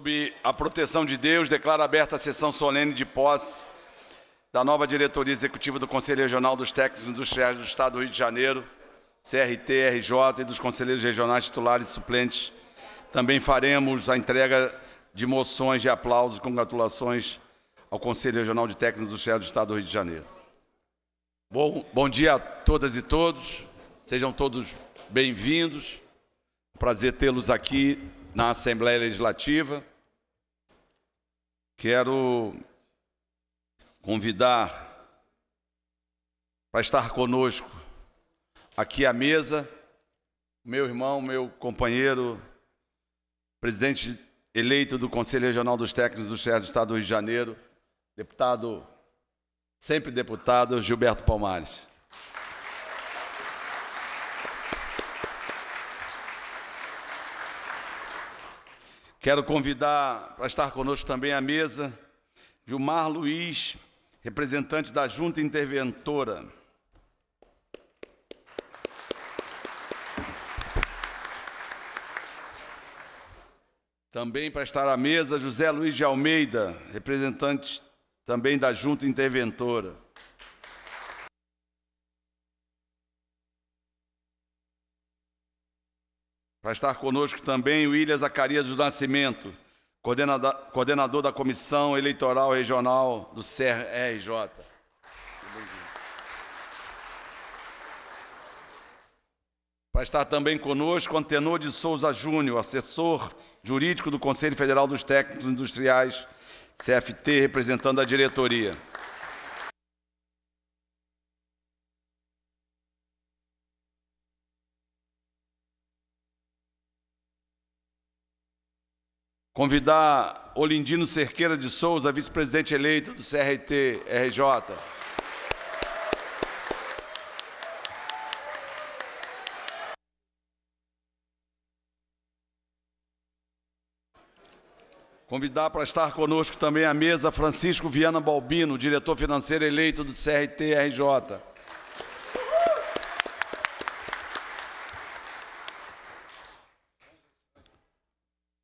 sob a proteção de Deus, declaro aberta a sessão solene de posse da nova diretoria executiva do Conselho Regional dos Técnicos Industriais do Estado do Rio de Janeiro, CRT, RJ e dos conselheiros regionais titulares e suplentes. Também faremos a entrega de moções de aplausos e congratulações ao Conselho Regional de Técnicos Industriais do Estado do Rio de Janeiro. Bom, bom dia a todas e todos, sejam todos bem-vindos. Prazer tê-los aqui na Assembleia Legislativa. Quero convidar para estar conosco aqui à mesa meu irmão, meu companheiro, presidente eleito do Conselho Regional dos Técnicos do Chefe do Estado do Rio de Janeiro, deputado, sempre deputado Gilberto Palmares. Quero convidar para estar conosco também à mesa Gilmar Luiz, representante da Junta Interventora. Também para estar à mesa, José Luiz de Almeida, representante também da Junta Interventora. Para estar conosco também o William Zacarias do Nascimento, coordenador da Comissão Eleitoral Regional do CRJ. Para estar também conosco Antenor de Souza Júnior, assessor jurídico do Conselho Federal dos Técnicos Industriais, CFT, representando a diretoria. Convidar Olindino Cerqueira de Souza, vice-presidente eleito do CRT RJ. Convidar para estar conosco também à mesa Francisco Viana Balbino, diretor financeiro eleito do CRT RJ.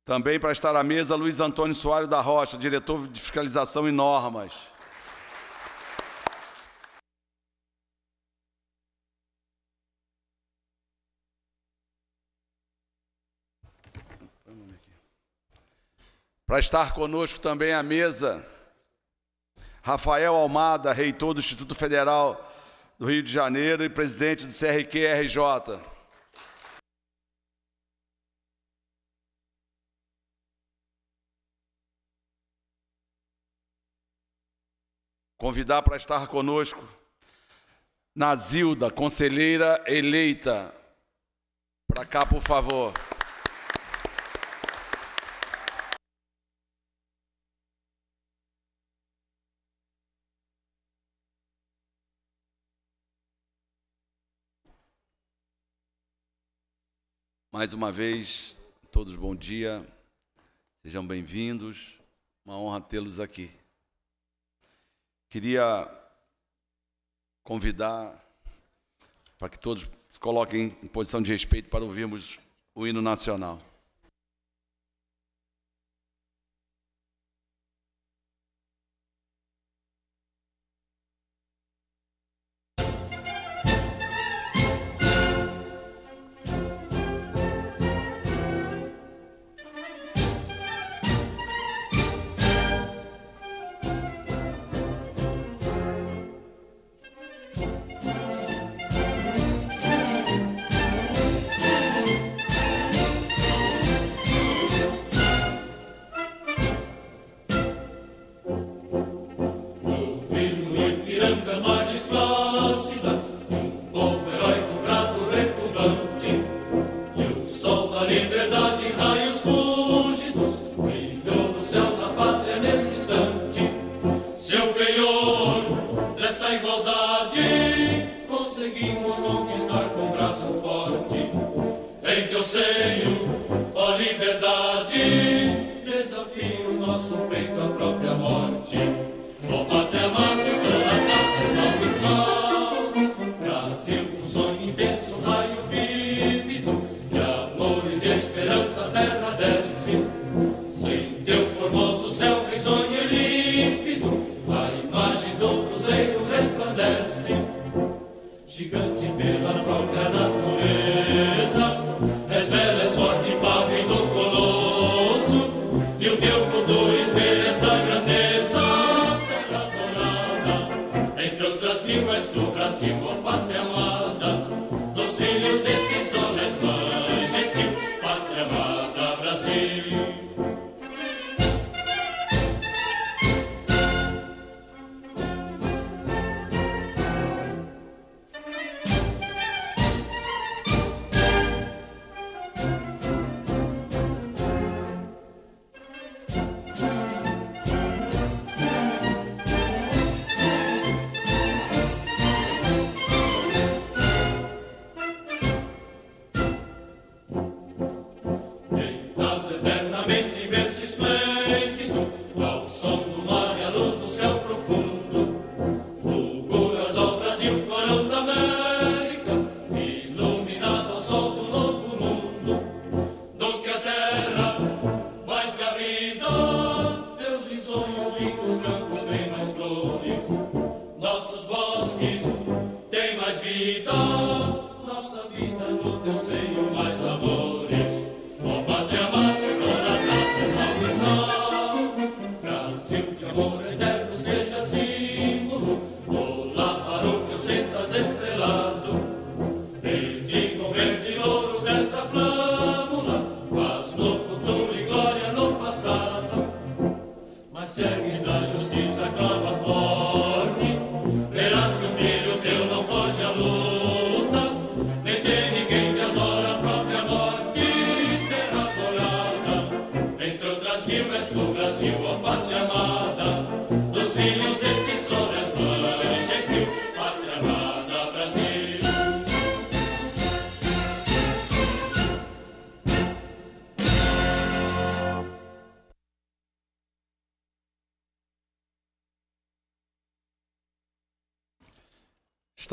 Também para estar à mesa, Luiz Antônio Soares da Rocha, diretor de fiscalização e normas. Para estar conosco também à mesa, Rafael Almada, reitor do Instituto Federal do Rio de Janeiro e presidente do CRQ-RJ. convidar para estar conosco Nazilda, conselheira eleita. Para cá, por favor. Mais uma vez, todos bom dia, sejam bem-vindos, uma honra tê-los aqui. Queria convidar para que todos se coloquem em posição de respeito para ouvirmos o hino nacional.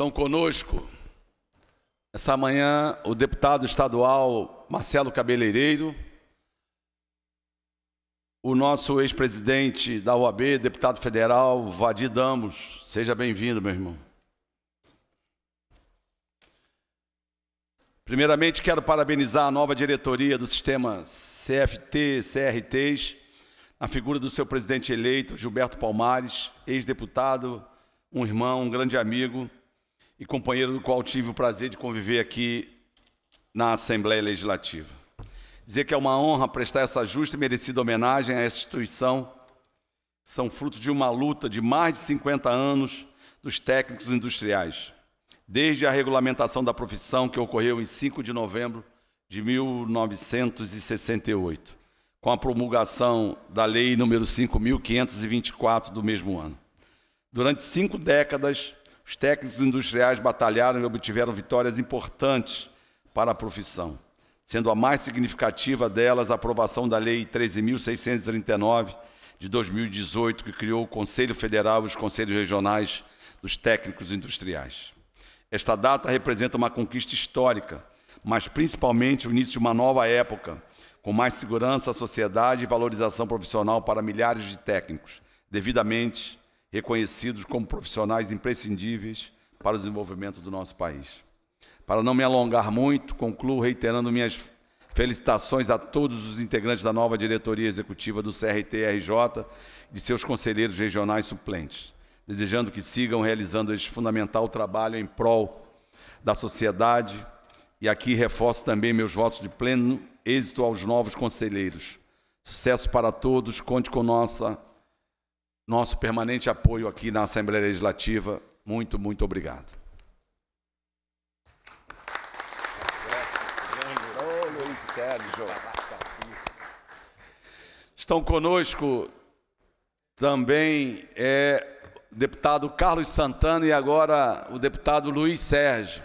estão conosco. Essa manhã, o deputado estadual Marcelo Cabeleireiro, o nosso ex-presidente da OAB, deputado federal Vadir Damos. Seja bem-vindo, meu irmão. Primeiramente, quero parabenizar a nova diretoria do sistema CFT, CRTs, a figura do seu presidente eleito, Gilberto Palmares, ex-deputado, um irmão, um grande amigo, e companheiro do qual tive o prazer de conviver aqui na Assembleia Legislativa. Dizer que é uma honra prestar essa justa e merecida homenagem à instituição, são fruto de uma luta de mais de 50 anos dos técnicos industriais, desde a regulamentação da profissão que ocorreu em 5 de novembro de 1968, com a promulgação da Lei número 5.524 do mesmo ano. Durante cinco décadas, os técnicos industriais batalharam e obtiveram vitórias importantes para a profissão, sendo a mais significativa delas a aprovação da Lei 13.639 de 2018, que criou o Conselho Federal e os Conselhos Regionais dos Técnicos Industriais. Esta data representa uma conquista histórica, mas principalmente o início de uma nova época, com mais segurança à sociedade e valorização profissional para milhares de técnicos, devidamente reconhecidos como profissionais imprescindíveis para o desenvolvimento do nosso país. Para não me alongar muito, concluo reiterando minhas felicitações a todos os integrantes da nova diretoria executiva do CRT-RJ e de seus conselheiros regionais suplentes, desejando que sigam realizando este fundamental trabalho em prol da sociedade. E aqui reforço também meus votos de pleno êxito aos novos conselheiros. Sucesso para todos, conte com nossa nosso permanente apoio aqui na Assembleia Legislativa. Muito, muito obrigado. Estão conosco também é o deputado Carlos Santana e agora o deputado Luiz Sérgio.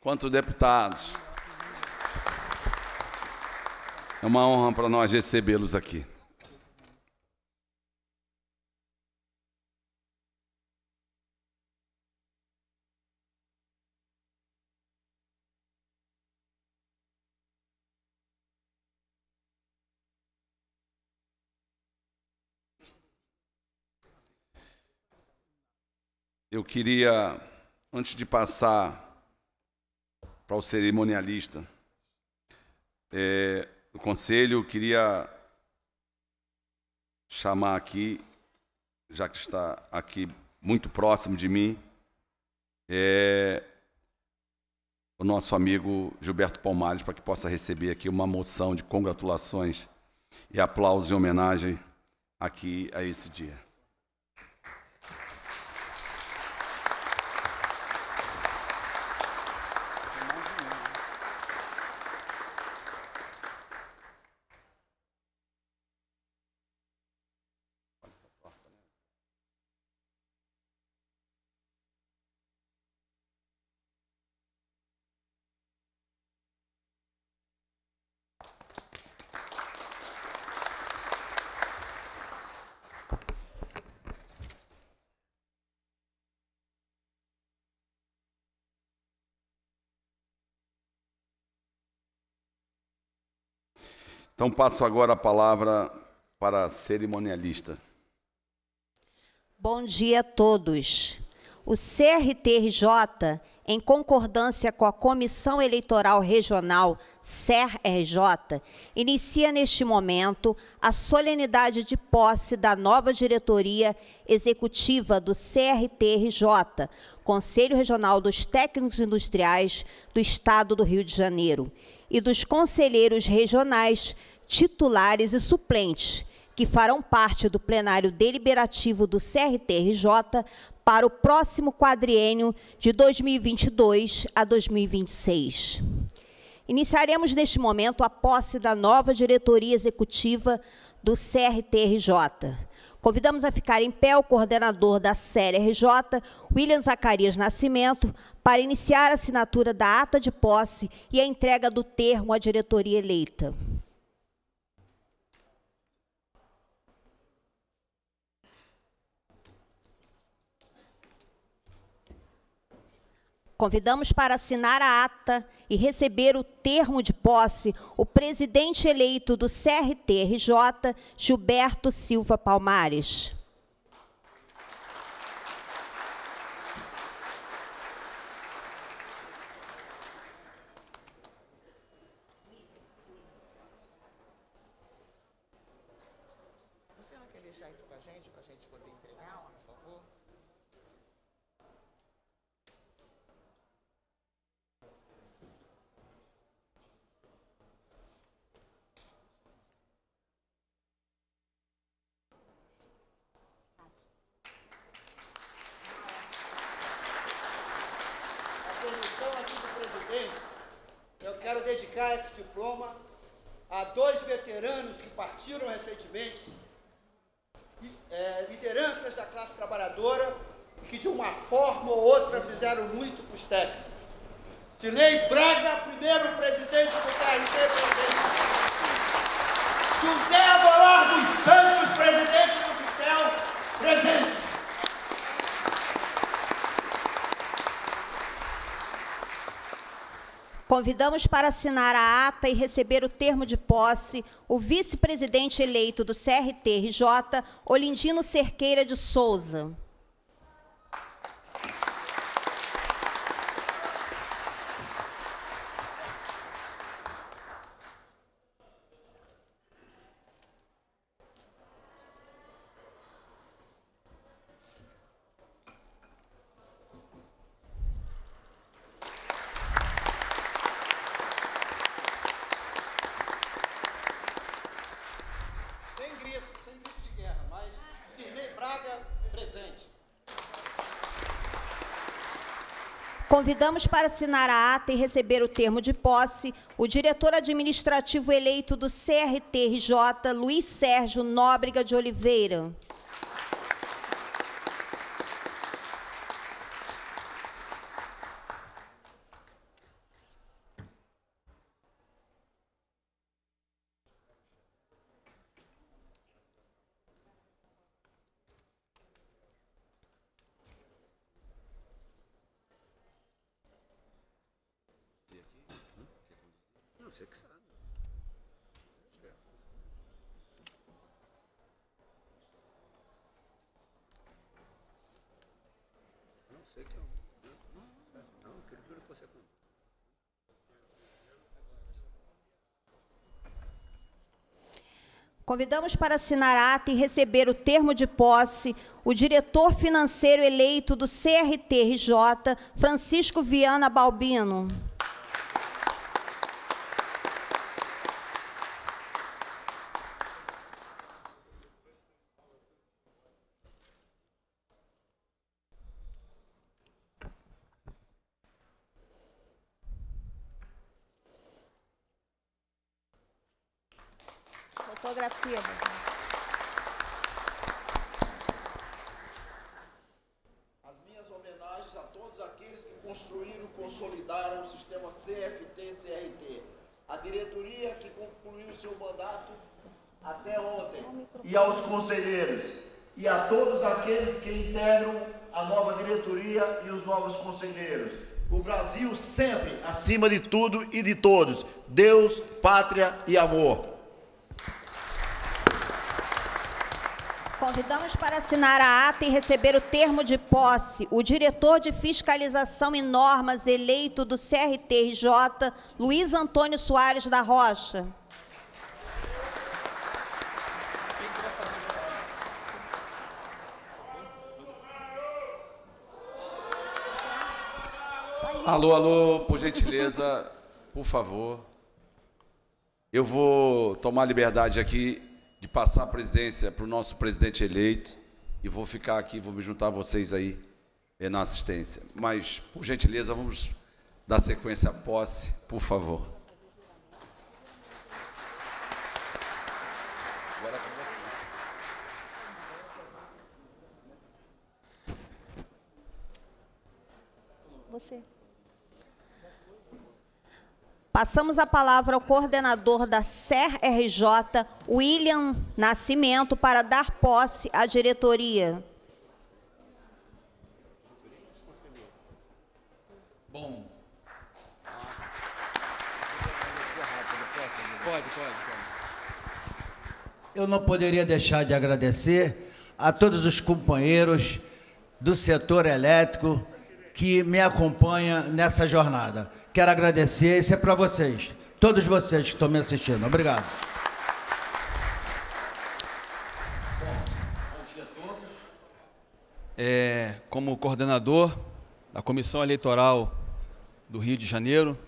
Quantos deputados? É uma honra para nós recebê-los aqui. Eu queria, antes de passar para o cerimonialista é, do conselho, eu queria chamar aqui, já que está aqui muito próximo de mim, é, o nosso amigo Gilberto Palmares, para que possa receber aqui uma moção de congratulações e aplausos e homenagem aqui a esse dia. Então passo agora a palavra para a cerimonialista. Bom dia a todos. O CRTRJ, em concordância com a Comissão Eleitoral Regional, cer inicia neste momento a solenidade de posse da nova diretoria executiva do CRTRJ, Conselho Regional dos Técnicos Industriais do Estado do Rio de Janeiro, e dos conselheiros regionais titulares e suplentes, que farão parte do plenário deliberativo do CRTRJ para o próximo quadriênio de 2022 a 2026. Iniciaremos neste momento a posse da nova diretoria executiva do CRTRJ. Convidamos a ficar em pé o coordenador da RJ, William Zacarias Nascimento, para iniciar a assinatura da ata de posse e a entrega do termo à diretoria eleita. Convidamos para assinar a ata e receber o termo de posse o presidente eleito do CRTRJ, Gilberto Silva Palmares. convidamos para assinar a ata e receber o termo de posse o vice-presidente eleito do CRTRJ, Olindino Cerqueira de Souza. convidamos para assinar a ata e receber o termo de posse o diretor administrativo eleito do CRTRJ, Luiz Sérgio Nóbrega de Oliveira. Convidamos para assinar ata e receber o termo de posse o diretor financeiro eleito do CRT-RJ, Francisco Viana Balbino. As minhas homenagens a todos aqueles que construíram e consolidaram o sistema CFT-CRT. A diretoria que concluiu seu mandato até ontem. E aos conselheiros. E a todos aqueles que integram a nova diretoria e os novos conselheiros. O Brasil sempre acima de tudo e de todos. Deus, pátria e amor. Convidamos para assinar a ata e receber o termo de posse o diretor de fiscalização e normas eleito do CRTRJ, Luiz Antônio Soares da Rocha. Alô, alô, por gentileza, por favor. Eu vou tomar liberdade aqui de passar a presidência para o nosso presidente eleito e vou ficar aqui, vou me juntar a vocês aí é, na assistência. Mas, por gentileza, vamos dar sequência à posse, por favor. Você. Passamos a palavra ao coordenador da Cer rj William Nascimento, para dar posse à diretoria. Bom. Pode, pode, pode. Eu não poderia deixar de agradecer a todos os companheiros do setor elétrico que me acompanham nessa jornada. Quero agradecer, isso é para vocês, todos vocês que estão me assistindo. Obrigado. É, como coordenador da Comissão Eleitoral do Rio de Janeiro,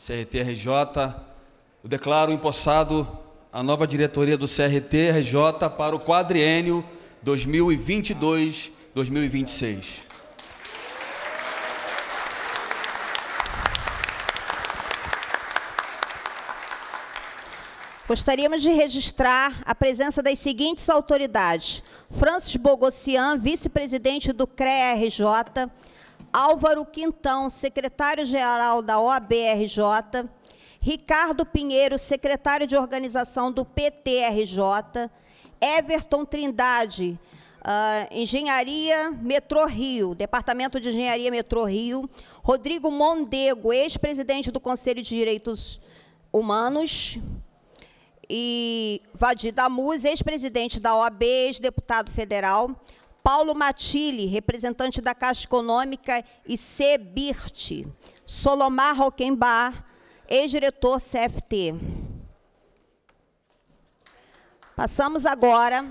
CRT-RJ, eu declaro empossado a nova diretoria do CRT-RJ para o quadriênio 2022-2026. Gostaríamos de registrar a presença das seguintes autoridades: Francis Bogossian, vice-presidente do CREA-RJ, Álvaro Quintão, secretário-geral da OAB-RJ, Ricardo Pinheiro, secretário de organização do PTRJ, Everton Trindade, Uh, Engenharia Metrô Rio, Departamento de Engenharia Metrô Rio, Rodrigo Mondego, ex-presidente do Conselho de Direitos Humanos, e Vadir Damuz, ex-presidente da OAB, ex-deputado federal, Paulo Matilli, representante da Caixa Econômica e CBIRT, Solomar Roquembar, ex-diretor CFT. Passamos agora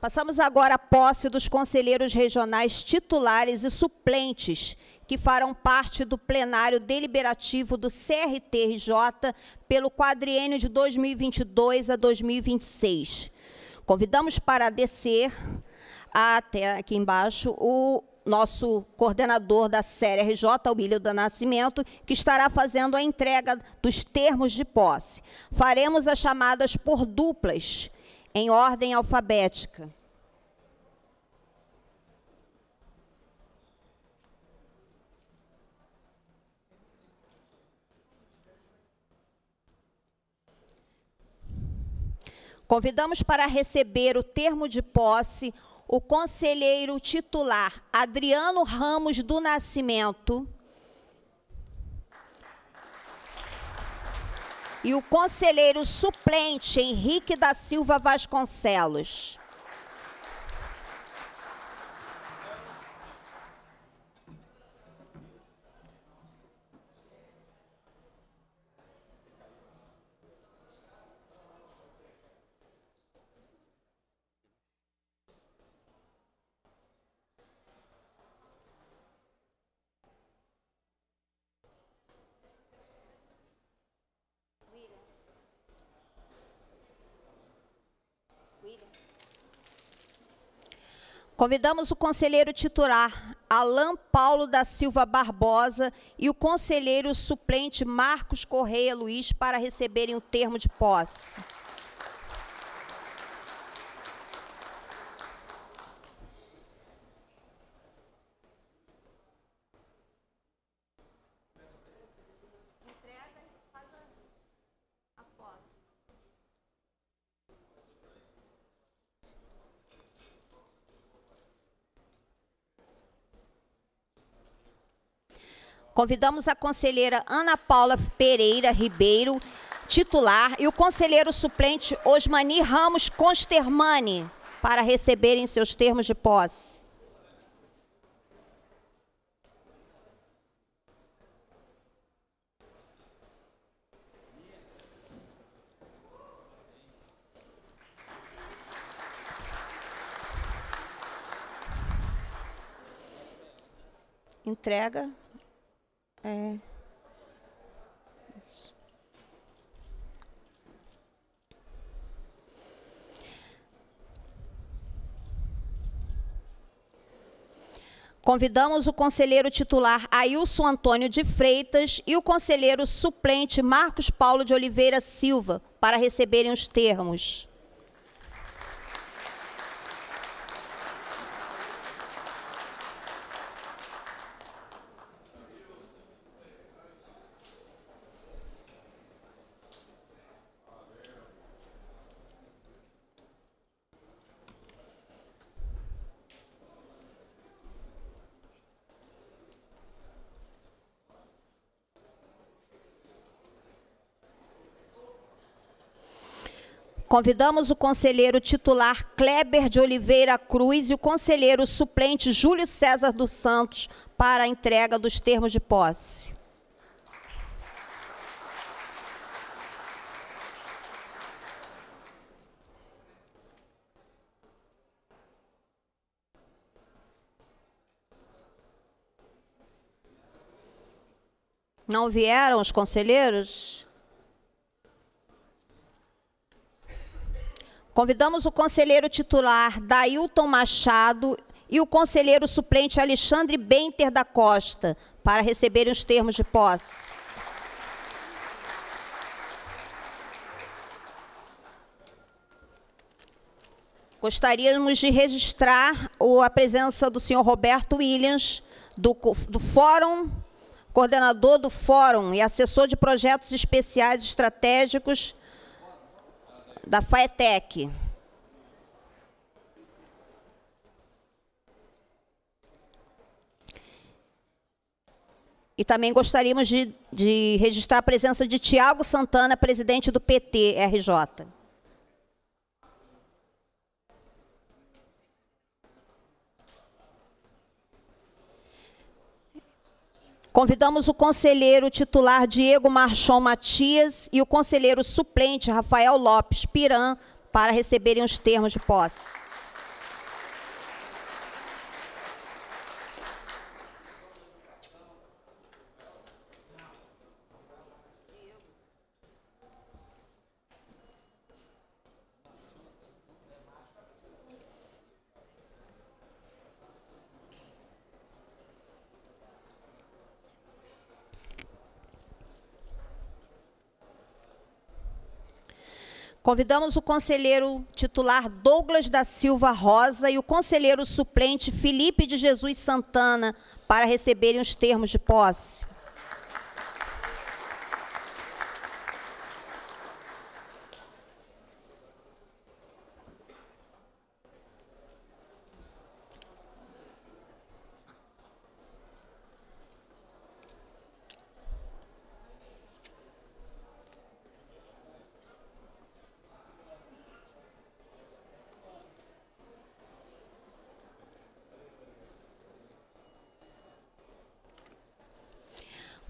Passamos agora à posse dos conselheiros regionais titulares e suplentes que farão parte do plenário deliberativo do CRTRJ pelo quadriênio de 2022 a 2026. Convidamos para descer até aqui embaixo o nosso coordenador da série RJ, o William do Nascimento, que estará fazendo a entrega dos termos de posse. Faremos as chamadas por duplas, em ordem alfabética. Convidamos para receber o termo de posse o conselheiro titular Adriano Ramos do Nascimento e o conselheiro suplente Henrique da Silva Vasconcelos. Convidamos o conselheiro titular Alain Paulo da Silva Barbosa e o conselheiro suplente Marcos Correia Luiz para receberem o termo de posse. Convidamos a conselheira Ana Paula Pereira Ribeiro, titular, e o conselheiro suplente Osmani Ramos Constermani, para receberem seus termos de posse. entrega é. Isso. Convidamos o conselheiro titular Ailson Antônio de Freitas e o conselheiro suplente Marcos Paulo de Oliveira Silva para receberem os termos. Convidamos o conselheiro titular Kleber de Oliveira Cruz e o conselheiro suplente Júlio César dos Santos para a entrega dos termos de posse. Não vieram os conselheiros? Convidamos o conselheiro titular Dailton Machado e o conselheiro suplente Alexandre Benter da Costa para receberem os termos de posse. Gostaríamos de registrar a presença do senhor Roberto Williams, do, do Fórum, coordenador do Fórum e assessor de projetos especiais estratégicos da FAETEC. E também gostaríamos de, de registrar a presença de Tiago Santana, presidente do PT RJ. Convidamos o conselheiro titular Diego Marchon Matias e o conselheiro suplente Rafael Lopes Piran para receberem os termos de posse. Convidamos o conselheiro titular Douglas da Silva Rosa e o conselheiro suplente Felipe de Jesus Santana para receberem os termos de posse.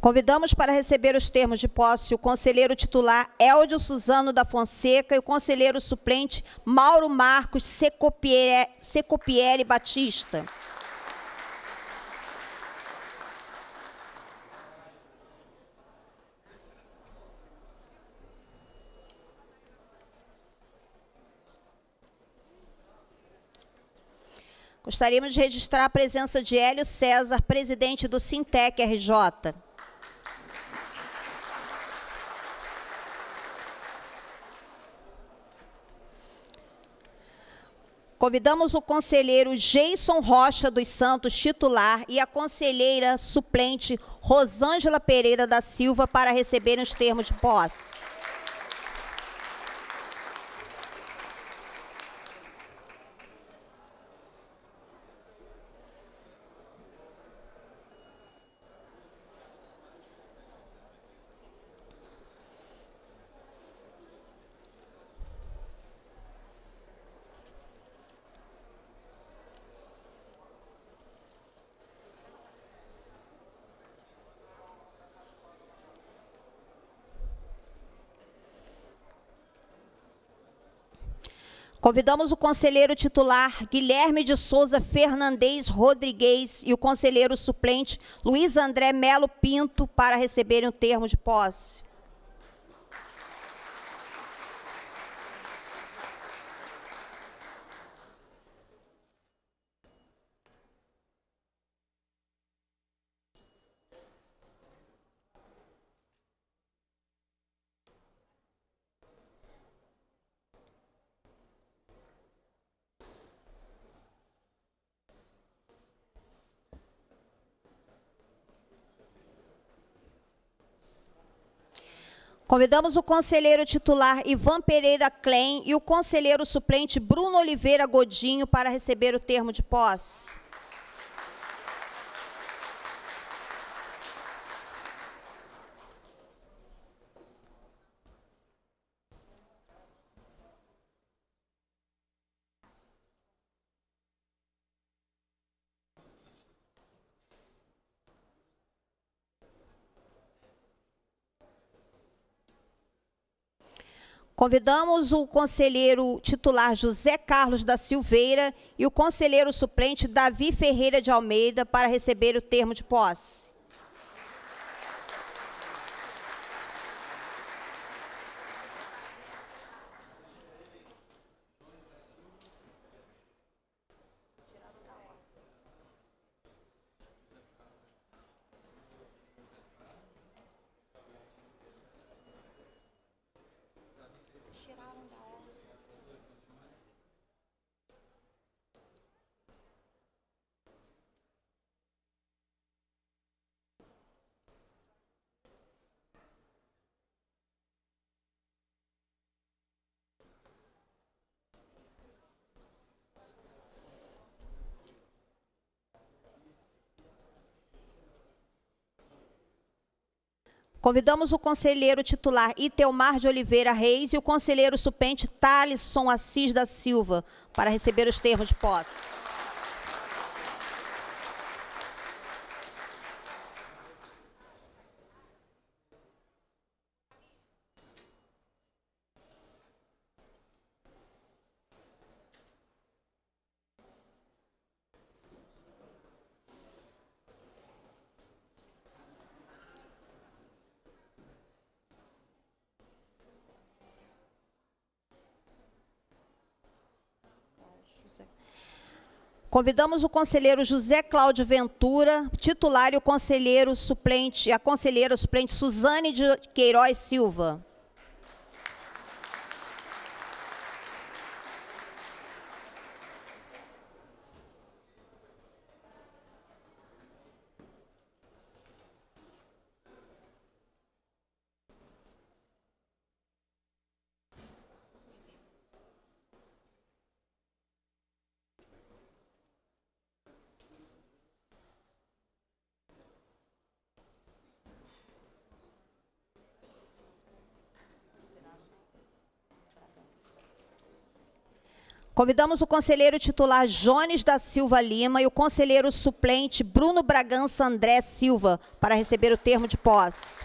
Convidamos para receber os termos de posse o conselheiro titular Éldio Suzano da Fonseca e o conselheiro suplente Mauro Marcos Secopieri, Secopieri Batista. Gostaríamos de registrar a presença de Hélio César, presidente do Sintec RJ. Convidamos o conselheiro Jason Rocha dos Santos, titular, e a conselheira suplente Rosângela Pereira da Silva para receberem os termos de posse. Convidamos o conselheiro titular Guilherme de Souza Fernandes Rodrigues e o conselheiro suplente Luiz André Melo Pinto para receberem o termo de posse. Convidamos o conselheiro titular Ivan Pereira Klein e o conselheiro suplente Bruno Oliveira Godinho para receber o termo de posse. Convidamos o conselheiro titular José Carlos da Silveira e o conselheiro suplente Davi Ferreira de Almeida para receber o termo de posse. Convidamos o conselheiro titular Itelmar de Oliveira Reis e o conselheiro supente Talisson Assis da Silva para receber os termos de posse. Convidamos o conselheiro José Cláudio Ventura, titular e o conselheiro suplente, a conselheira suplente Suzane de Queiroz Silva. Convidamos o conselheiro titular Jones da Silva Lima e o conselheiro suplente Bruno Bragança André Silva para receber o termo de posse.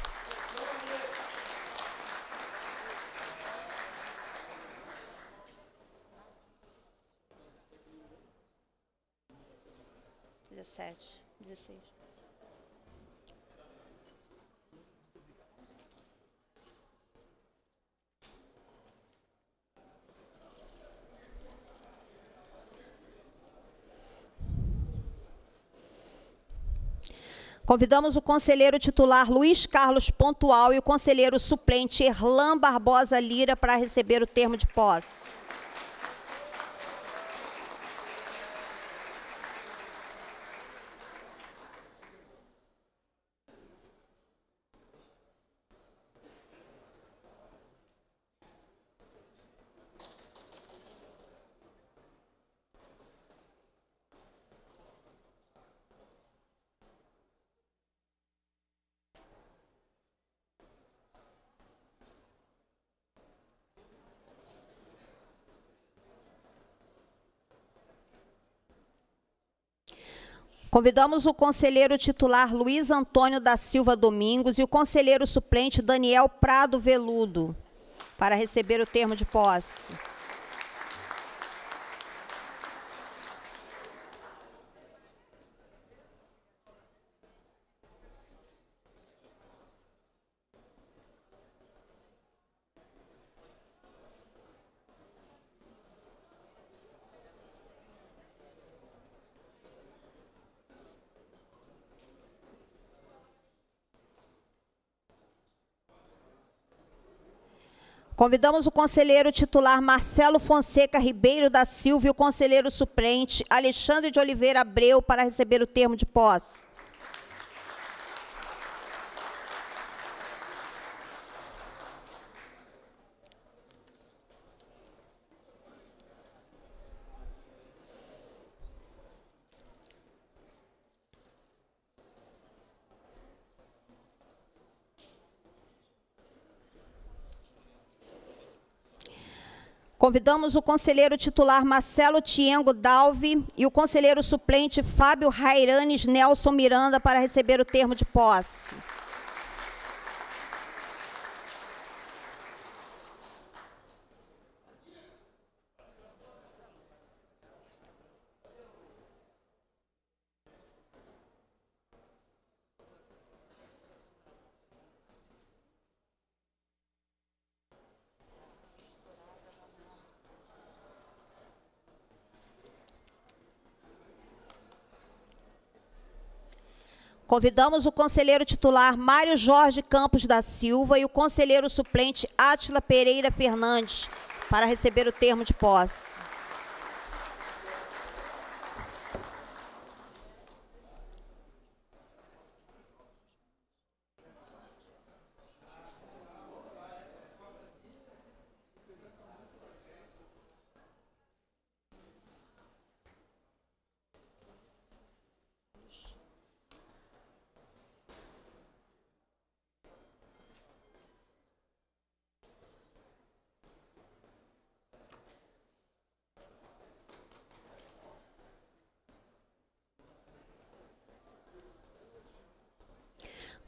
Convidamos o conselheiro titular Luiz Carlos Pontual e o conselheiro suplente Erlan Barbosa Lira para receber o termo de posse. Convidamos o conselheiro titular Luiz Antônio da Silva Domingos e o conselheiro suplente Daniel Prado Veludo para receber o termo de posse. Convidamos o conselheiro titular Marcelo Fonseca Ribeiro da Silva e o conselheiro suplente Alexandre de Oliveira Abreu para receber o termo de posse. Convidamos o conselheiro titular Marcelo Tiengo Dalvi e o conselheiro suplente Fábio Rairanes Nelson Miranda para receber o termo de posse. Convidamos o conselheiro titular Mário Jorge Campos da Silva e o conselheiro suplente Átila Pereira Fernandes para receber o termo de posse.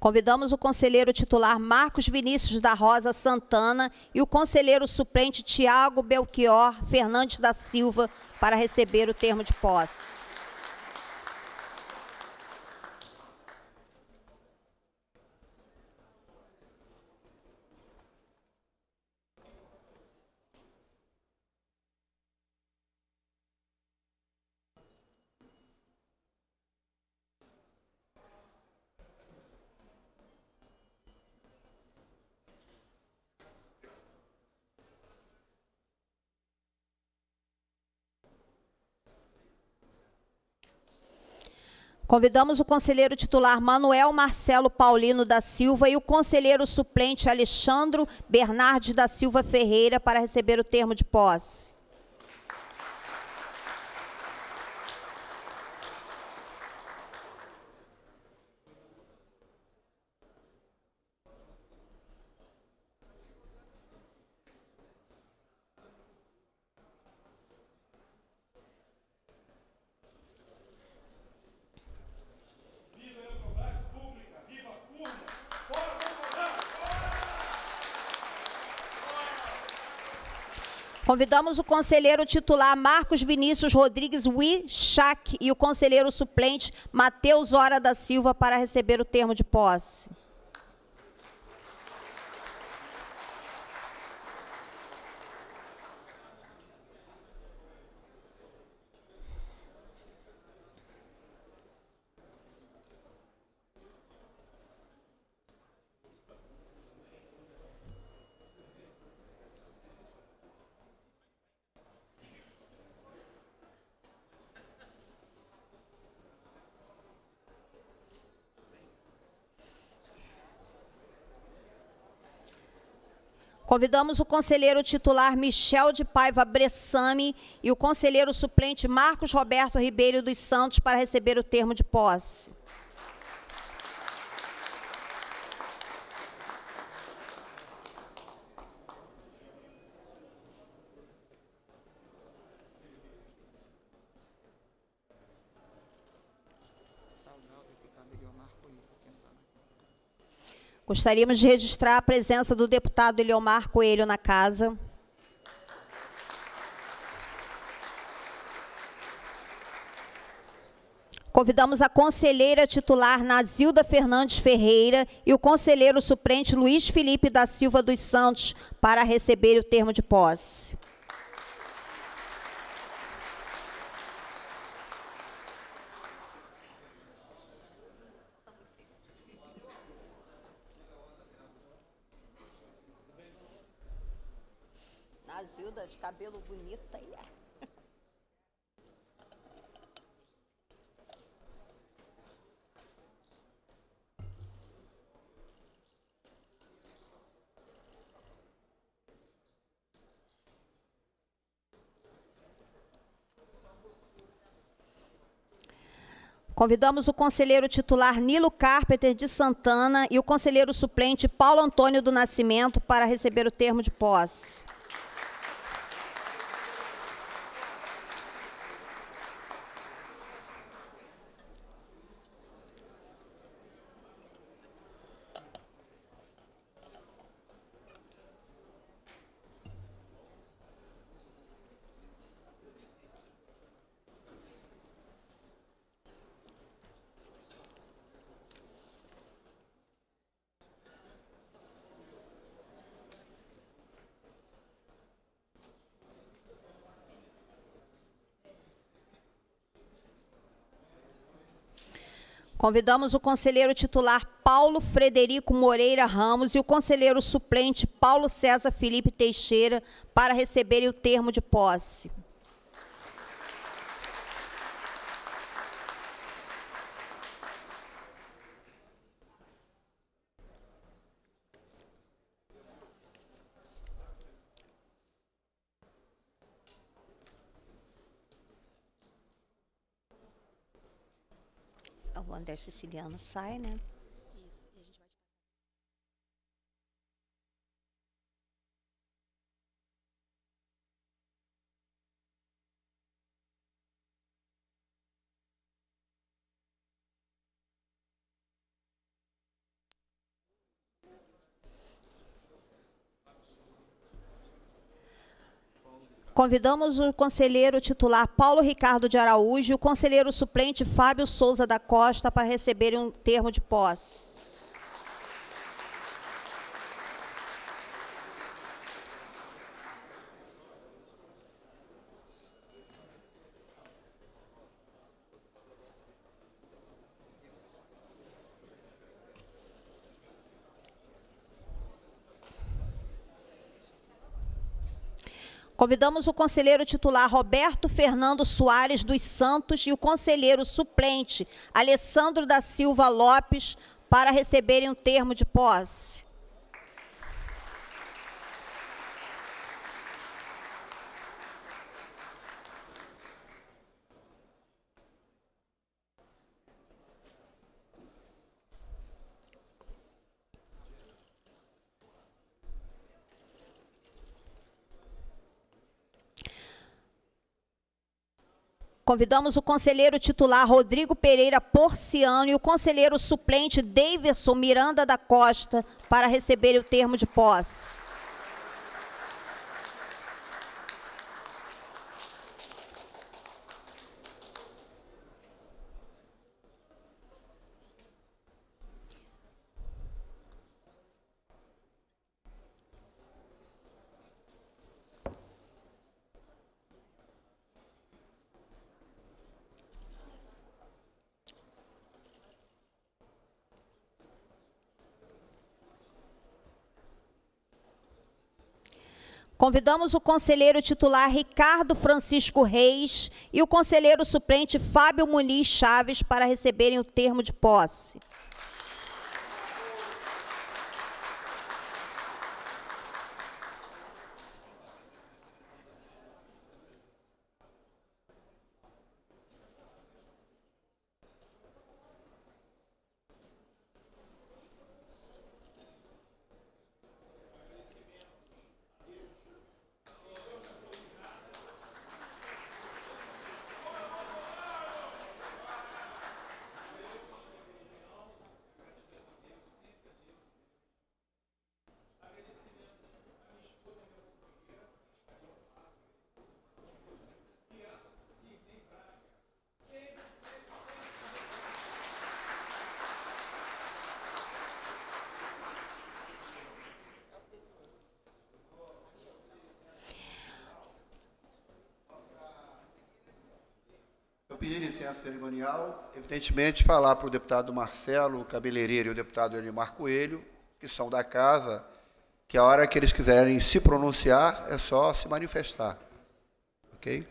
Convidamos o conselheiro titular Marcos Vinícius da Rosa Santana e o conselheiro suplente Tiago Belchior Fernandes da Silva para receber o termo de posse. Convidamos o conselheiro titular Manuel Marcelo Paulino da Silva e o conselheiro suplente Alexandro Bernardes da Silva Ferreira para receber o termo de posse. Convidamos o conselheiro titular Marcos Vinícius Rodrigues Wichak e o conselheiro suplente Matheus Hora da Silva para receber o termo de posse. Convidamos o conselheiro titular Michel de Paiva Bressami e o conselheiro suplente Marcos Roberto Ribeiro dos Santos para receber o termo de posse. Gostaríamos de registrar a presença do deputado Eliomar Coelho na casa. Convidamos a conselheira titular Nazilda Fernandes Ferreira e o conselheiro suplente Luiz Felipe da Silva dos Santos para receber o termo de posse. Cacilda, de cabelo bonita. É. Convidamos o conselheiro titular Nilo Carpenter de Santana e o conselheiro suplente Paulo Antônio do Nascimento para receber o termo de posse. Convidamos o conselheiro titular Paulo Frederico Moreira Ramos e o conselheiro suplente Paulo César Felipe Teixeira para receberem o termo de posse. Nordeste siciliano sai, né? Convidamos o conselheiro titular Paulo Ricardo de Araújo e o conselheiro suplente Fábio Souza da Costa para receberem um termo de posse. Convidamos o conselheiro titular Roberto Fernando Soares dos Santos e o conselheiro suplente Alessandro da Silva Lopes para receberem o um termo de posse. Convidamos o conselheiro titular Rodrigo Pereira Porciano e o conselheiro suplente Daverson Miranda da Costa para receber o termo de posse. Convidamos o conselheiro titular Ricardo Francisco Reis e o conselheiro suplente Fábio Muniz Chaves para receberem o termo de posse. pedir licença cerimonial, evidentemente, falar para o deputado Marcelo Cabeleireiro e o deputado Elimar Coelho, que são da casa, que a hora que eles quiserem se pronunciar é só se manifestar. Ok?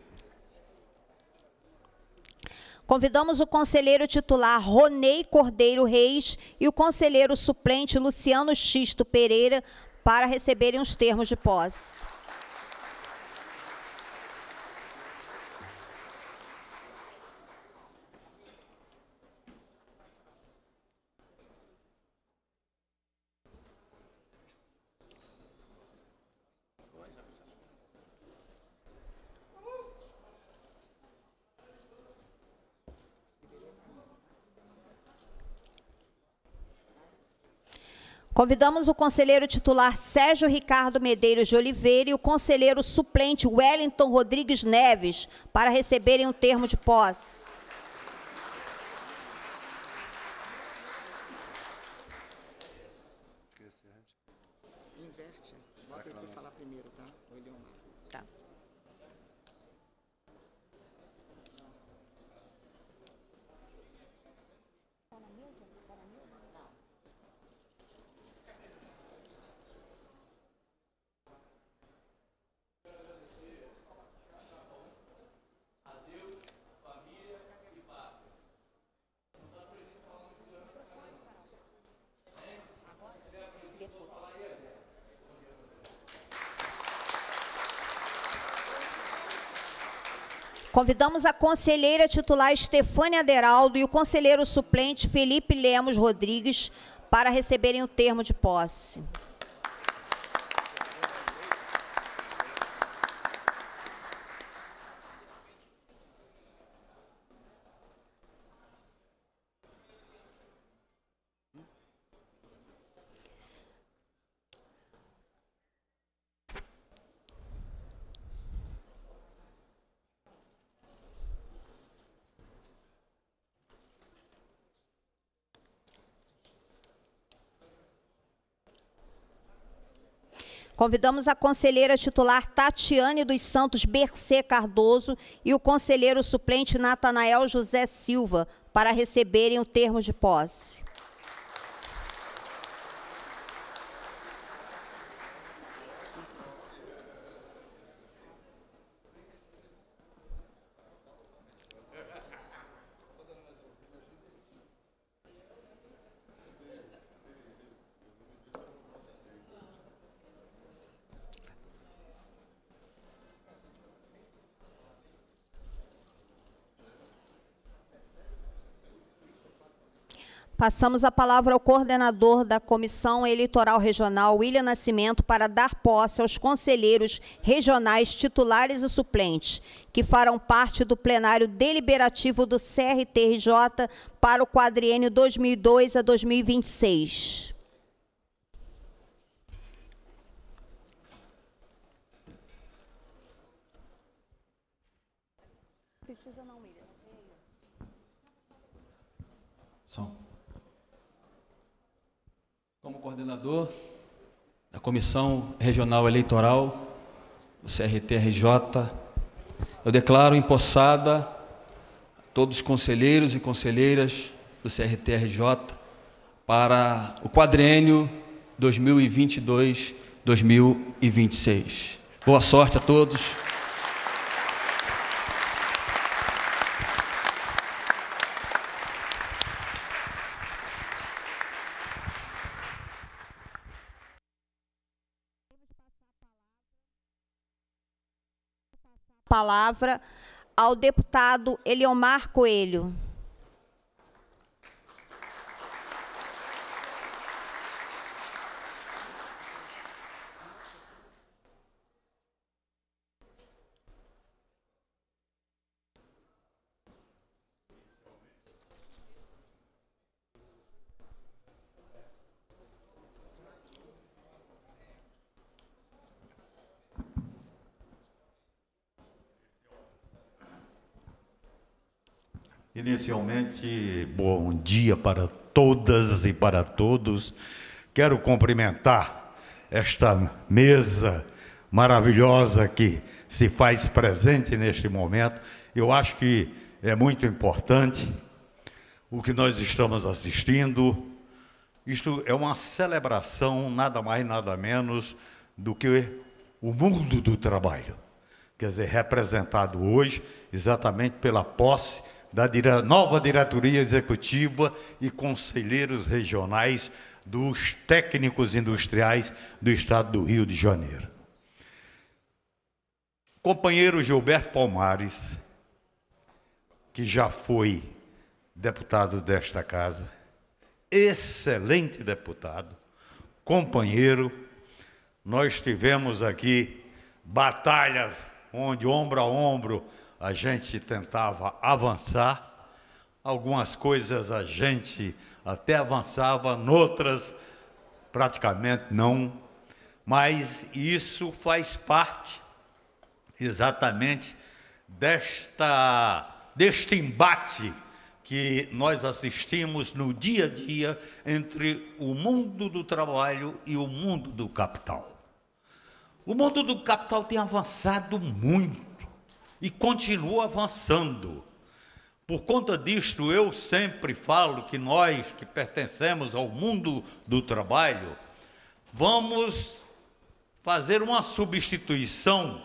Convidamos o conselheiro titular Ronei Cordeiro Reis e o conselheiro suplente Luciano Xisto Pereira para receberem os termos de posse. Convidamos o conselheiro titular Sérgio Ricardo Medeiros de Oliveira e o conselheiro suplente Wellington Rodrigues Neves para receberem o termo de posse. convidamos a conselheira titular Estefânia Deraldo e o conselheiro suplente Felipe Lemos Rodrigues para receberem o termo de posse. Convidamos a conselheira titular Tatiane dos Santos Bercê Cardoso e o conselheiro suplente Natanael José Silva para receberem o termo de posse. Passamos a palavra ao coordenador da Comissão Eleitoral Regional, William Nascimento, para dar posse aos conselheiros regionais titulares e suplentes, que farão parte do plenário deliberativo do CRTRJ para o quadriênio 2002 a 2026. como coordenador da Comissão Regional Eleitoral do CRT-RJ, eu declaro empossada todos os conselheiros e conselheiras do CRT-RJ para o quadriênio 2022-2026. Boa sorte a todos. palavra ao deputado Eliomar Coelho. Inicialmente, bom dia para todas e para todos. Quero cumprimentar esta mesa maravilhosa que se faz presente neste momento. Eu acho que é muito importante o que nós estamos assistindo. Isto é uma celebração, nada mais, nada menos, do que o mundo do trabalho. Quer dizer, representado hoje exatamente pela posse da nova diretoria executiva e conselheiros regionais dos técnicos industriais do Estado do Rio de Janeiro. Companheiro Gilberto Palmares, que já foi deputado desta casa, excelente deputado, companheiro, nós tivemos aqui batalhas onde ombro a ombro a gente tentava avançar, algumas coisas a gente até avançava, noutras praticamente não. Mas isso faz parte exatamente desta deste embate que nós assistimos no dia a dia entre o mundo do trabalho e o mundo do capital. O mundo do capital tem avançado muito e continua avançando. Por conta disto, eu sempre falo que nós que pertencemos ao mundo do trabalho, vamos fazer uma substituição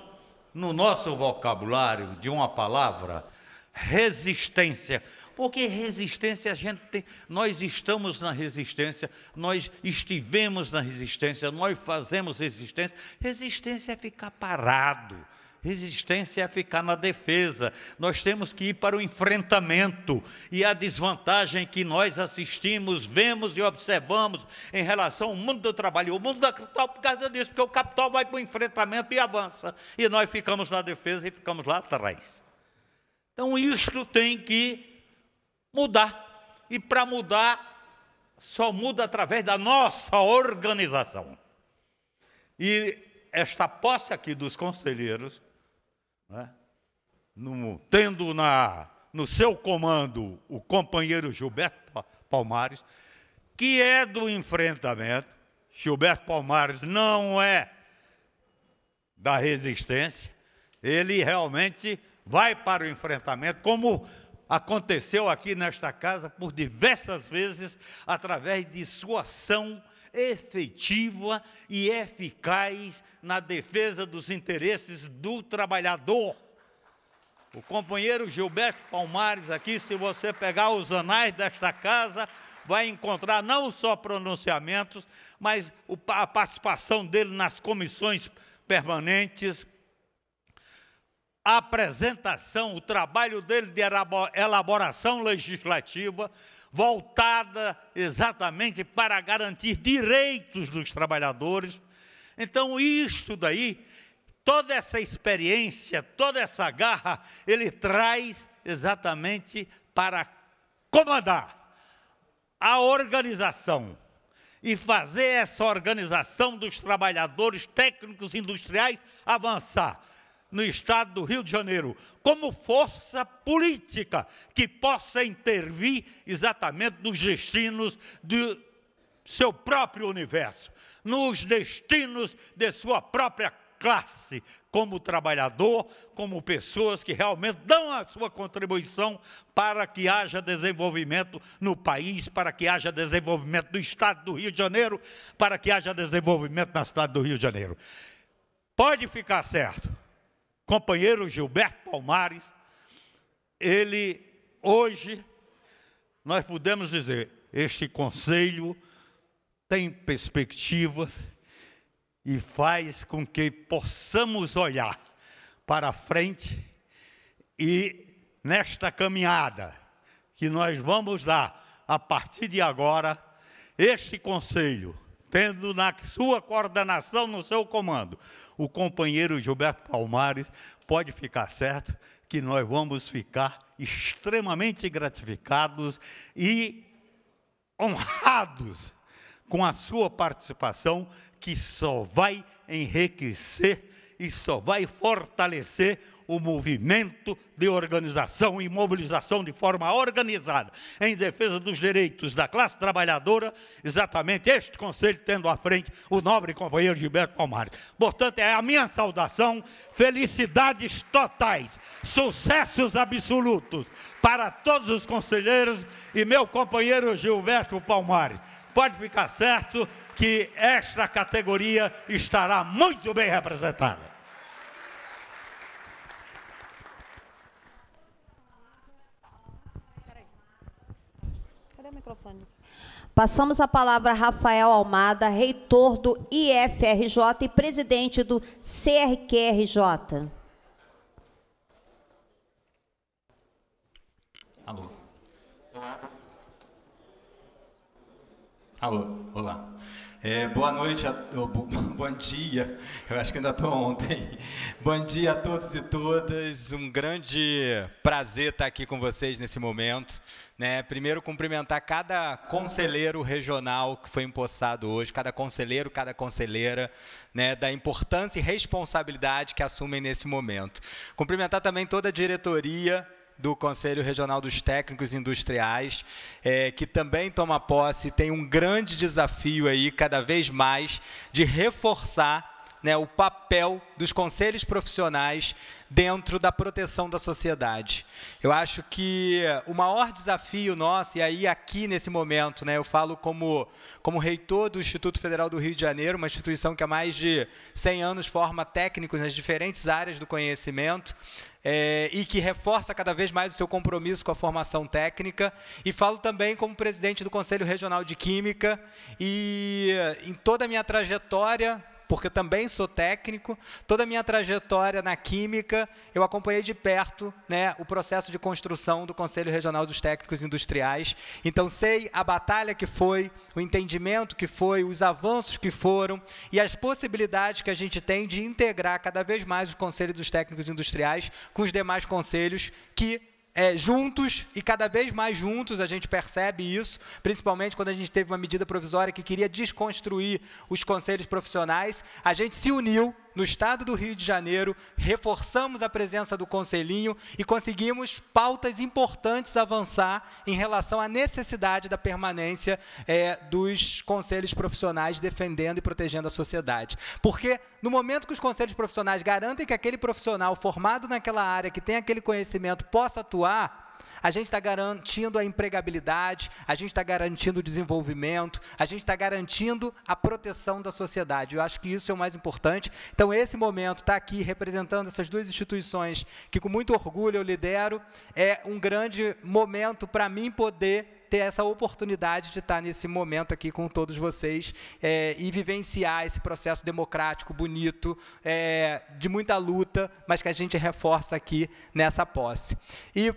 no nosso vocabulário de uma palavra resistência. Porque resistência a gente tem, nós estamos na resistência, nós estivemos na resistência, nós fazemos resistência. Resistência é ficar parado Resistência é ficar na defesa. Nós temos que ir para o enfrentamento. E a desvantagem que nós assistimos, vemos e observamos em relação ao mundo do trabalho, o mundo da capital, por causa disso, porque o capital vai para o enfrentamento e avança. E nós ficamos na defesa e ficamos lá atrás. Então, isto tem que mudar. E para mudar, só muda através da nossa organização. E esta posse aqui dos conselheiros né? no, tendo na, no seu comando o companheiro Gilberto Palmares, que é do enfrentamento. Gilberto Palmares não é da resistência, ele realmente vai para o enfrentamento, como aconteceu aqui nesta casa por diversas vezes, através de sua ação efetiva e eficaz na defesa dos interesses do trabalhador. O companheiro Gilberto Palmares, aqui, se você pegar os anais desta casa, vai encontrar não só pronunciamentos, mas a participação dele nas comissões permanentes, a apresentação, o trabalho dele de elaboração legislativa, voltada exatamente para garantir direitos dos trabalhadores. Então, isto daí, toda essa experiência, toda essa garra, ele traz exatamente para comandar a organização e fazer essa organização dos trabalhadores técnicos industriais avançar no estado do Rio de Janeiro, como força política que possa intervir exatamente nos destinos do seu próprio universo, nos destinos de sua própria classe, como trabalhador, como pessoas que realmente dão a sua contribuição para que haja desenvolvimento no país, para que haja desenvolvimento no estado do Rio de Janeiro, para que haja desenvolvimento na cidade do Rio de Janeiro. Pode ficar certo, companheiro Gilberto Palmares, ele hoje nós podemos dizer, este conselho tem perspectivas e faz com que possamos olhar para frente e nesta caminhada que nós vamos dar a partir de agora, este conselho tendo na sua coordenação, no seu comando, o companheiro Gilberto Palmares, pode ficar certo que nós vamos ficar extremamente gratificados e honrados com a sua participação, que só vai enriquecer e só vai fortalecer o movimento de organização e mobilização de forma organizada em defesa dos direitos da classe trabalhadora, exatamente este Conselho tendo à frente o nobre companheiro Gilberto Palmares. Portanto, é a minha saudação, felicidades totais, sucessos absolutos para todos os conselheiros e meu companheiro Gilberto Palmares pode ficar certo que esta categoria estará muito bem representada. Passamos a palavra a Rafael Almada, reitor do IFRJ e presidente do CRQRJ. Alô. Olá. Alô, olá. É, boa noite, a, bom dia, eu acho que ainda estou ontem. Bom dia a todos e todas, um grande prazer estar aqui com vocês nesse momento. Né? Primeiro, cumprimentar cada conselheiro regional que foi empossado hoje, cada conselheiro, cada conselheira, né? da importância e responsabilidade que assumem nesse momento. Cumprimentar também toda a diretoria do Conselho Regional dos Técnicos Industriais, é, que também toma posse, e tem um grande desafio aí, cada vez mais, de reforçar né, o papel dos conselhos profissionais dentro da proteção da sociedade. Eu acho que o maior desafio nosso, e aí aqui nesse momento, né, eu falo como, como reitor do Instituto Federal do Rio de Janeiro, uma instituição que há mais de 100 anos forma técnicos nas diferentes áreas do conhecimento, é, e que reforça cada vez mais o seu compromisso com a formação técnica. E falo também como presidente do Conselho Regional de Química e em toda a minha trajetória porque também sou técnico, toda a minha trajetória na química, eu acompanhei de perto né, o processo de construção do Conselho Regional dos Técnicos Industriais. Então, sei a batalha que foi, o entendimento que foi, os avanços que foram e as possibilidades que a gente tem de integrar cada vez mais o Conselho dos Técnicos Industriais com os demais conselhos que é, juntos e cada vez mais juntos, a gente percebe isso, principalmente quando a gente teve uma medida provisória que queria desconstruir os conselhos profissionais. A gente se uniu no estado do Rio de Janeiro, reforçamos a presença do Conselhinho e conseguimos pautas importantes avançar em relação à necessidade da permanência é, dos conselhos profissionais defendendo e protegendo a sociedade. Porque no momento que os conselhos profissionais garantem que aquele profissional formado naquela área, que tem aquele conhecimento, possa atuar, a gente está garantindo a empregabilidade, a gente está garantindo o desenvolvimento, a gente está garantindo a proteção da sociedade. Eu acho que isso é o mais importante. Então, esse momento está aqui representando essas duas instituições que, com muito orgulho, eu lidero, é um grande momento para mim poder ter essa oportunidade de estar tá nesse momento aqui com todos vocês é, e vivenciar esse processo democrático bonito, é, de muita luta, mas que a gente reforça aqui nessa posse. E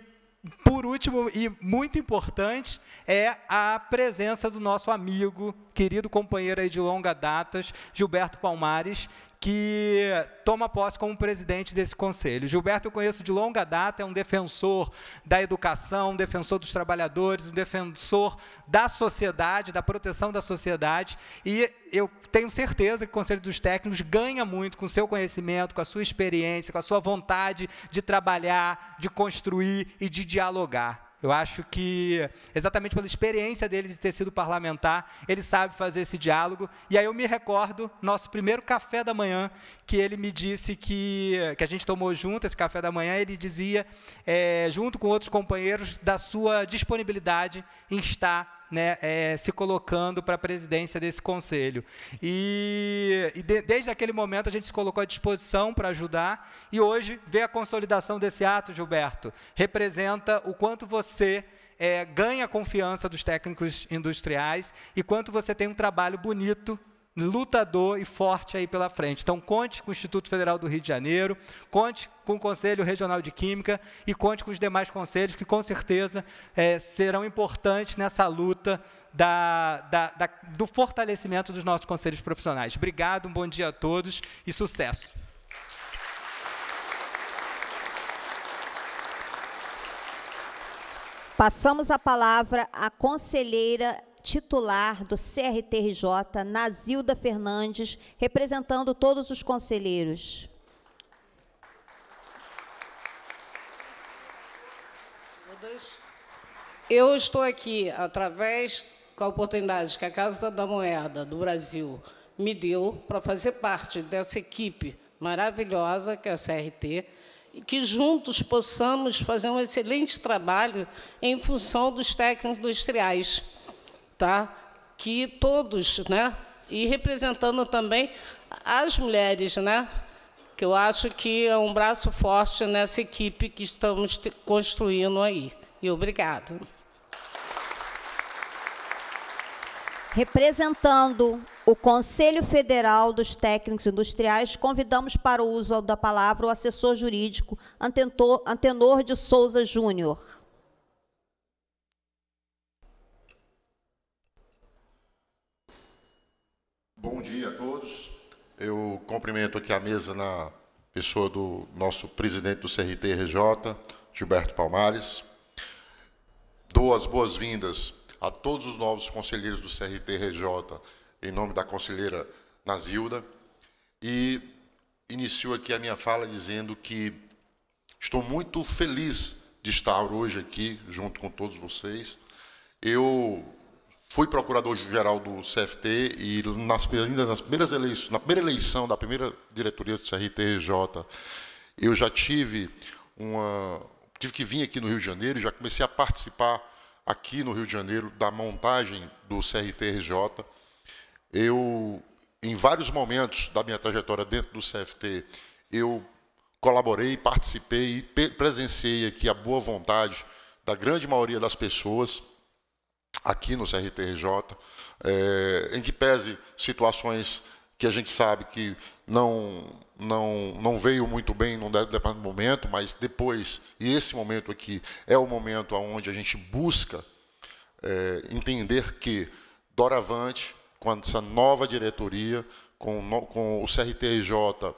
por último e muito importante, é a presença do nosso amigo, querido companheiro de longa datas, Gilberto Palmares, que toma posse como presidente desse conselho. Gilberto eu conheço de longa data, é um defensor da educação, um defensor dos trabalhadores, um defensor da sociedade, da proteção da sociedade, e eu tenho certeza que o Conselho dos Técnicos ganha muito com seu conhecimento, com a sua experiência, com a sua vontade de trabalhar, de construir e de dialogar. Eu acho que, exatamente pela experiência dele de ter sido parlamentar, ele sabe fazer esse diálogo. E aí eu me recordo, nosso primeiro café da manhã, que ele me disse que, que a gente tomou junto esse café da manhã, ele dizia, é, junto com outros companheiros, da sua disponibilidade em estar né, é, se colocando para a presidência desse conselho. E, e de, desde aquele momento a gente se colocou à disposição para ajudar, e hoje ver a consolidação desse ato, Gilberto, representa o quanto você é, ganha a confiança dos técnicos industriais e quanto você tem um trabalho bonito lutador e forte aí pela frente. Então, conte com o Instituto Federal do Rio de Janeiro, conte com o Conselho Regional de Química e conte com os demais conselhos que, com certeza, é, serão importantes nessa luta da, da, da, do fortalecimento dos nossos conselhos profissionais. Obrigado, um bom dia a todos e sucesso. Passamos a palavra à conselheira titular do CRTRJ, Nazilda Fernandes, representando todos os conselheiros. Eu estou aqui através da oportunidade que a Casa da Moeda do Brasil me deu para fazer parte dessa equipe maravilhosa que é a CRT e que juntos possamos fazer um excelente trabalho em função dos técnicos industriais tá? que todos, né? e representando também as mulheres, né? que eu acho que é um braço forte nessa equipe que estamos construindo aí. E obrigado. Representando o Conselho Federal dos Técnicos Industriais, convidamos para o uso da palavra o assessor jurídico Antenor de Souza Júnior. Bom dia a todos. Eu cumprimento aqui a mesa na pessoa do nosso presidente do CRT-RJ, Gilberto Palmares. Dou as boas-vindas a todos os novos conselheiros do CRT-RJ, em nome da conselheira Nazilda. E inicio aqui a minha fala dizendo que estou muito feliz de estar hoje aqui junto com todos vocês. Eu Fui procurador-geral do CFT e nas, nas primeiras eleições, na primeira eleição da primeira diretoria do CRTJ, eu já tive uma tive que vir aqui no Rio de Janeiro e já comecei a participar aqui no Rio de Janeiro da montagem do CRTRJ. Eu em vários momentos da minha trajetória dentro do CFT, eu colaborei, participei e presenciei aqui a boa vontade da grande maioria das pessoas aqui no CRTJ, é, eh, em que pese situações que a gente sabe que não, não, não veio muito bem num determinado momento, mas depois, e esse momento aqui é o momento onde a gente busca é, entender que, doravante, com essa nova diretoria, com, com o CRTJ, é,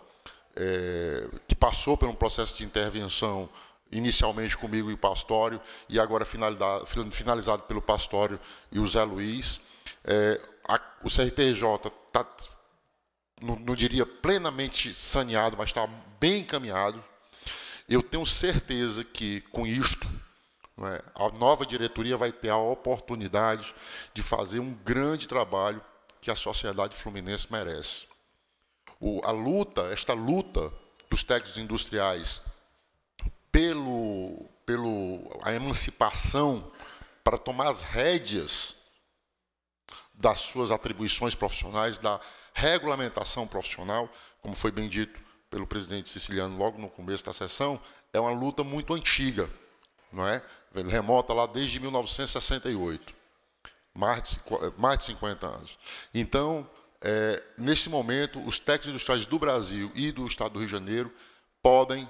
eh, que passou por um processo de intervenção inicialmente comigo e o Pastório, e agora finalizado pelo Pastório e o Zé Luiz. É, a, o CRTJ está, não, não, diria plenamente saneado, mas está bem encaminhado. Eu tenho certeza que, com isto, é, a nova diretoria vai ter a oportunidade de fazer um grande trabalho que a sociedade fluminense merece. O, a luta, esta luta dos técnicos industriais pelo, pelo a emancipação para tomar as rédeas das suas atribuições profissionais, da regulamentação profissional, como foi bem dito pelo presidente siciliano logo no começo da sessão, é uma luta muito antiga, não é? Remota lá desde 1968, mais de, eh, mais de 50 anos. Então, é, nesse momento, os técnicos industriais do Brasil e do Estado do Rio de Janeiro podem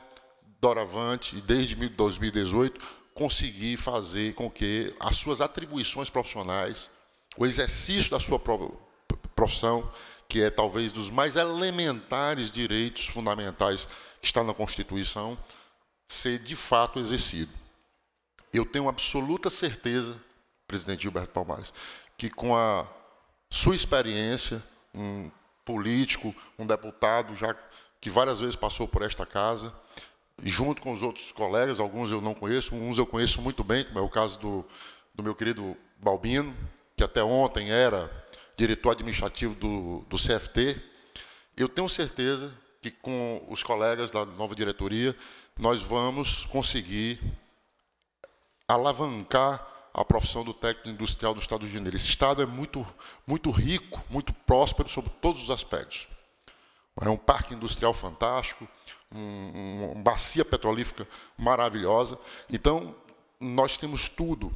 doravante e desde 2018 conseguir fazer com que as suas atribuições profissionais, o exercício da sua profissão, que é talvez dos mais elementares direitos fundamentais que está na Constituição, ser de fato exercido. Eu tenho absoluta certeza, presidente Gilberto Palmares, que com a sua experiência, um político, um deputado já que várias vezes passou por esta casa, junto com os outros colegas, alguns eu não conheço, uns eu conheço muito bem, como é o caso do, do meu querido Balbino, que até ontem era diretor administrativo do, do CFT. Eu tenho certeza que com os colegas da nova diretoria nós vamos conseguir alavancar a profissão do técnico industrial no Estado de Janeiro. Esse Estado é muito, muito rico, muito próspero sobre todos os aspectos. É um parque industrial fantástico, um, uma bacia petrolífera maravilhosa. Então, nós temos tudo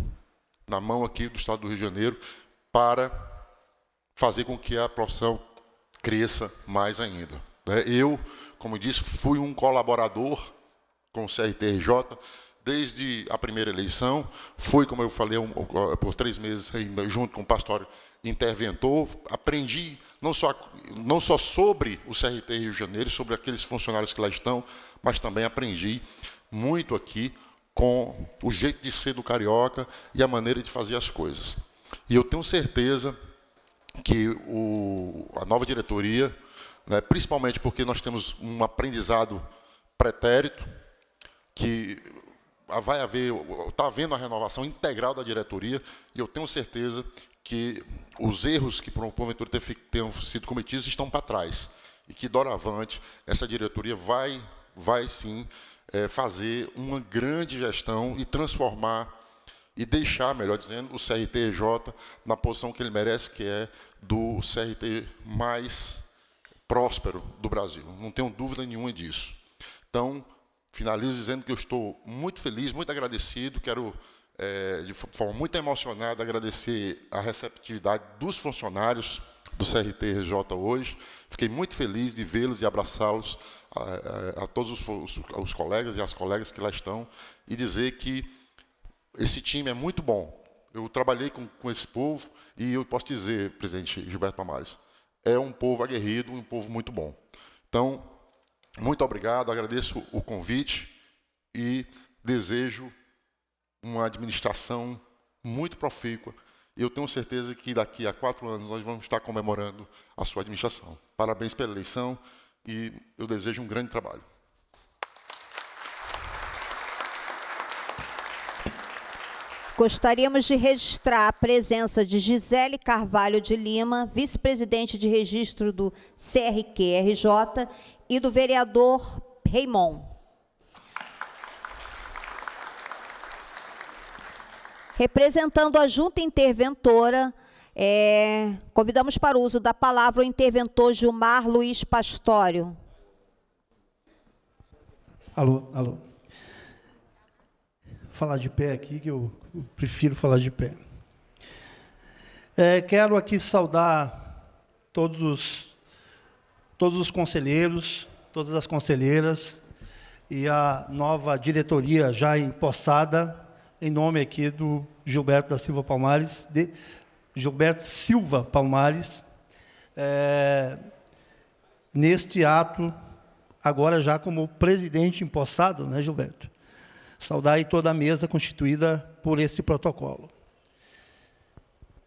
na mão aqui do Estado do Rio de Janeiro para fazer com que a profissão cresça mais ainda. Né? Eu, como disse, fui um colaborador com o CRTRJ desde a primeira eleição, fui, como eu falei, um, por três meses ainda junto com o pastor interventor, aprendi não só, não só sobre o CRT Rio de Janeiro, sobre aqueles funcionários que lá estão, mas também aprendi muito aqui com o jeito de ser do carioca e a maneira de fazer as coisas. E eu tenho certeza que o, a nova diretoria, né, principalmente porque nós temos um aprendizado pretérito, que vai haver, está havendo a renovação integral da diretoria, e eu tenho certeza que os erros que porventura tenham sido cometidos estão para trás e que doravante essa diretoria vai, vai sim é, fazer uma grande gestão e transformar e deixar, melhor dizendo, o CRTJ na posição que ele merece, que é do CRT mais próspero do Brasil. Não tenho dúvida nenhuma disso. Então, finalizo dizendo que eu estou muito feliz, muito agradecido, quero é, de forma muito emocionada, agradecer a receptividade dos funcionários do CRT-RJ hoje. Fiquei muito feliz de vê-los e abraçá-los a, a, a, todos os, os, os colegas e as colegas que lá estão e dizer que esse time é muito bom. Eu trabalhei com, com esse povo e eu posso dizer, presidente Gilberto Palmares, é um povo aguerrido, um povo muito bom. Então, muito obrigado, agradeço o convite e desejo uma administração muito profícua. Eu tenho certeza que daqui a quatro anos nós vamos estar comemorando a sua administração. Parabéns pela eleição e eu desejo um grande trabalho. Gostaríamos de registrar a presença de Gisele Carvalho de Lima, vice-presidente de registro do CRQRJ, e do vereador Raimon. Representando a junta interventora, é, convidamos para o uso da palavra o interventor Gilmar Luiz Pastório. Alô, alô. Vou falar de pé aqui, que eu prefiro falar de pé. É, quero aqui saudar todos os, todos os conselheiros, todas as conselheiras e a nova diretoria já empossada em nome aqui do Gilberto da Silva Palmares, de Gilberto Silva Palmares, é, neste ato, agora já como presidente empossado, né, Gilberto? Saudar aí toda a mesa constituída por este protocolo.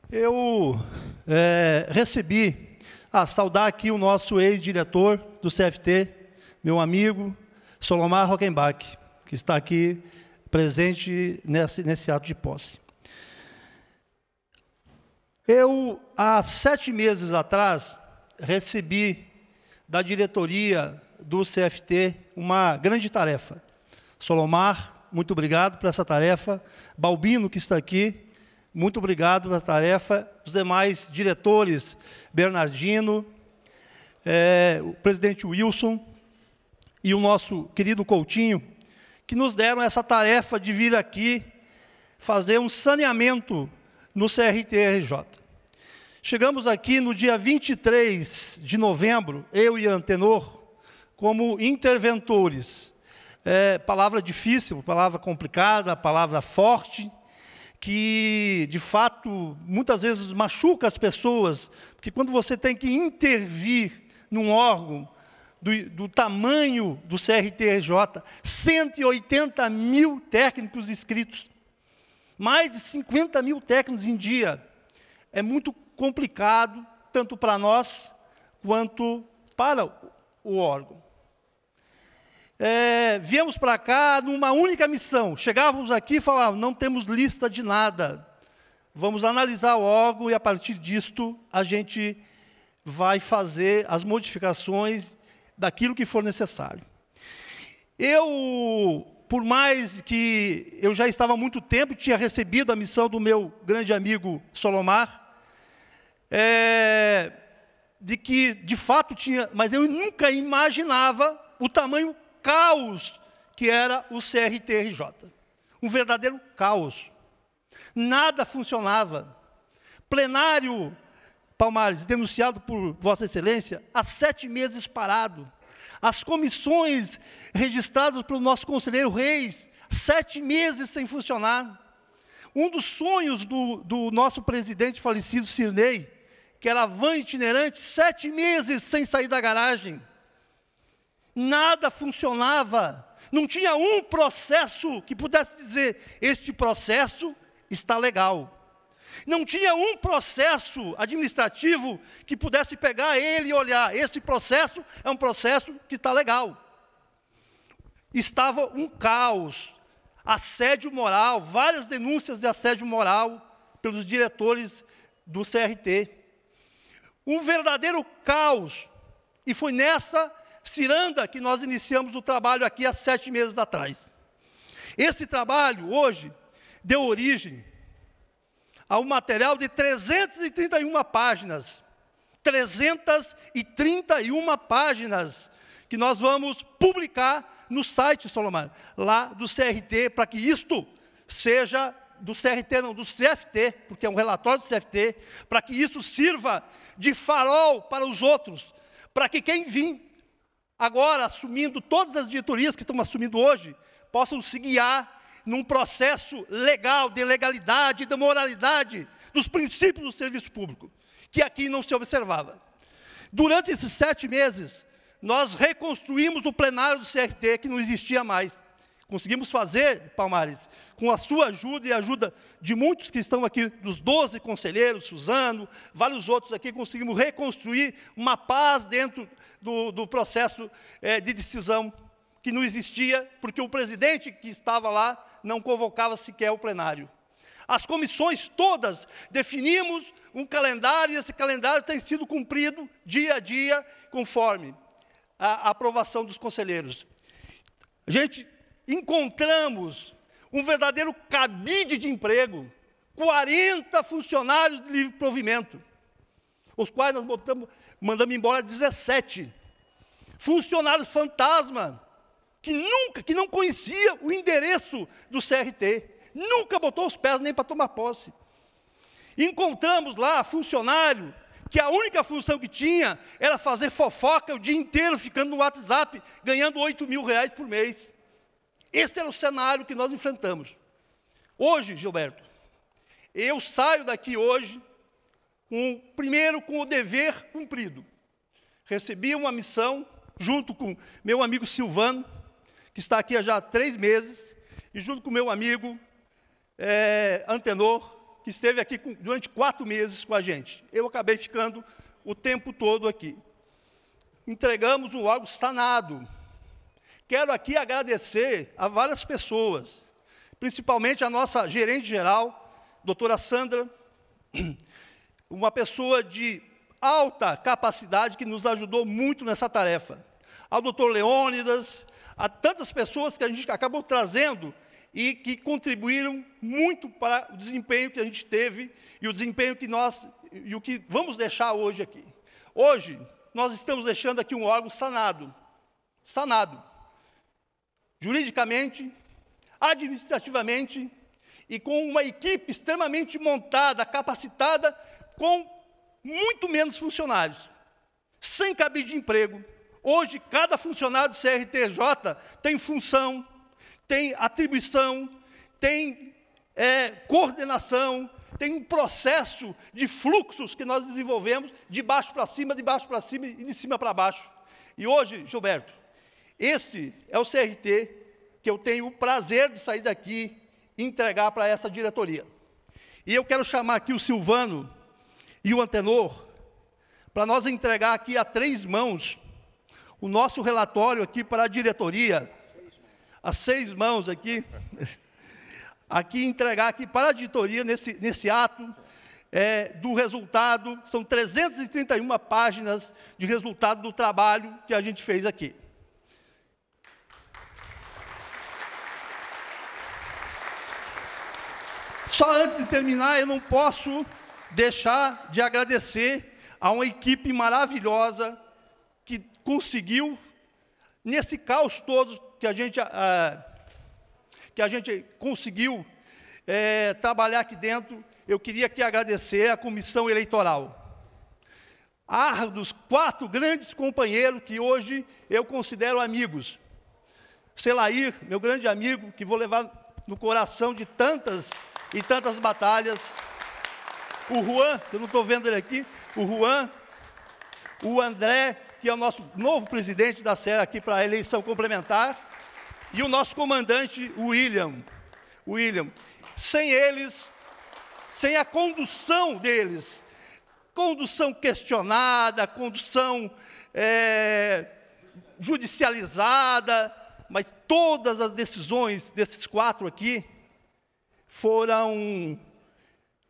Eu é, recebi a ah, saudar aqui o nosso ex-diretor do CFT, meu amigo Solomar Rockenbach, que está aqui presente nesse, nesse ato de posse. Eu, há sete meses atrás, recebi da diretoria do CFT uma grande tarefa. Solomar, muito obrigado por essa tarefa. Balbino, que está aqui, muito obrigado pela tarefa. Os demais diretores, Bernardino, é, o presidente Wilson e o nosso querido Coutinho, que nos deram essa tarefa de vir aqui fazer um saneamento no CRTRJ. Chegamos aqui no dia 23 de novembro, eu e Antenor, como interventores. É, palavra difícil, palavra complicada, palavra forte, que de fato muitas vezes machuca as pessoas, porque quando você tem que intervir num órgão do, do tamanho do CRTJ, 180 mil técnicos inscritos, mais de 50 mil técnicos em dia. É muito complicado, tanto para nós quanto para o órgão. É, viemos para cá numa única missão. Chegávamos aqui e falávamos, não temos lista de nada. Vamos analisar o órgão e, a partir disto, a gente vai fazer as modificações daquilo que for necessário. Eu, por mais que eu já estava há muito tempo, tinha recebido a missão do meu grande amigo Solomar, é, de que de fato tinha, mas eu nunca imaginava o tamanho caos que era o CRTRJ. Um verdadeiro caos. Nada funcionava. Plenário Palmares, denunciado por Vossa Excelência, há sete meses parado. As comissões registradas pelo nosso conselheiro Reis, sete meses sem funcionar. Um dos sonhos do, do nosso presidente falecido, Sirnei, que era van itinerante, sete meses sem sair da garagem. Nada funcionava. Não tinha um processo que pudesse dizer: este processo está legal. Não tinha um processo administrativo que pudesse pegar ele e olhar: esse processo é um processo que está legal. Estava um caos, assédio moral, várias denúncias de assédio moral pelos diretores do CRT. Um verdadeiro caos. E foi nessa ciranda que nós iniciamos o trabalho aqui há sete meses atrás. Esse trabalho, hoje, deu origem a um material de 331 páginas. 331 páginas que nós vamos publicar no site, Solomar, lá do CRT, para que isto seja do CRT, não, do CFT, porque é um relatório do CFT, para que isso sirva de farol para os outros, para que quem vir agora assumindo todas as diretorias que estão assumindo hoje, possam se guiar num processo legal, de legalidade, de moralidade, dos princípios do serviço público, que aqui não se observava. Durante esses sete meses, nós reconstruímos o plenário do CRT, que não existia mais. Conseguimos fazer, Palmares, com a sua ajuda e a ajuda de muitos que estão aqui, dos 12 conselheiros, Suzano, vários outros aqui, conseguimos reconstruir uma paz dentro do, do processo é, de decisão que não existia, porque o presidente que estava lá não convocava sequer o plenário. As comissões todas definimos um calendário e esse calendário tem sido cumprido dia a dia, conforme a aprovação dos conselheiros. A gente, encontramos um verdadeiro cabide de emprego, 40 funcionários de livre provimento, os quais nós botamos, mandamos embora 17. Funcionários fantasma, que nunca, que não conhecia o endereço do CRT, nunca botou os pés nem para tomar posse. Encontramos lá funcionário que a única função que tinha era fazer fofoca o dia inteiro, ficando no WhatsApp, ganhando 8 mil reais por mês. Esse era o cenário que nós enfrentamos. Hoje, Gilberto, eu saio daqui hoje, com, primeiro com o dever cumprido. Recebi uma missão, junto com meu amigo Silvano, que está aqui há já três meses, e junto com meu amigo é, Antenor, que esteve aqui com, durante quatro meses com a gente. Eu acabei ficando o tempo todo aqui. Entregamos um órgão sanado. Quero aqui agradecer a várias pessoas, principalmente a nossa gerente geral, doutora Sandra, uma pessoa de alta capacidade que nos ajudou muito nessa tarefa. Ao doutor Leônidas, a tantas pessoas que a gente acabou trazendo e que contribuíram muito para o desempenho que a gente teve e o desempenho que nós e o que vamos deixar hoje aqui. Hoje nós estamos deixando aqui um órgão sanado, sanado, juridicamente, administrativamente e com uma equipe extremamente montada, capacitada, com muito menos funcionários, sem cabide de emprego, Hoje, cada funcionário do CRTJ tem função, tem atribuição, tem é, coordenação, tem um processo de fluxos que nós desenvolvemos de baixo para cima, de baixo para cima e de cima para baixo. E hoje, Gilberto, este é o CRT que eu tenho o prazer de sair daqui e entregar para essa diretoria. E eu quero chamar aqui o Silvano e o Antenor para nós entregar aqui a três mãos o nosso relatório aqui para a diretoria, as seis mãos aqui, aqui entregar aqui para a diretoria nesse, nesse ato é, do resultado, são 331 páginas de resultado do trabalho que a gente fez aqui. Só antes de terminar, eu não posso deixar de agradecer a uma equipe maravilhosa que conseguiu, nesse caos todo que a gente, ah, que a gente conseguiu é, trabalhar aqui dentro, eu queria aqui agradecer à comissão eleitoral. Ah, dos quatro grandes companheiros que hoje eu considero amigos. Selair, meu grande amigo, que vou levar no coração de tantas e tantas batalhas. O Juan, eu não estou vendo ele aqui, o Juan, o André, que é o nosso novo presidente da SER aqui para a eleição complementar, e o nosso comandante William. William. Sem eles, sem a condução deles, condução questionada, condução é, judicializada, mas todas as decisões desses quatro aqui foram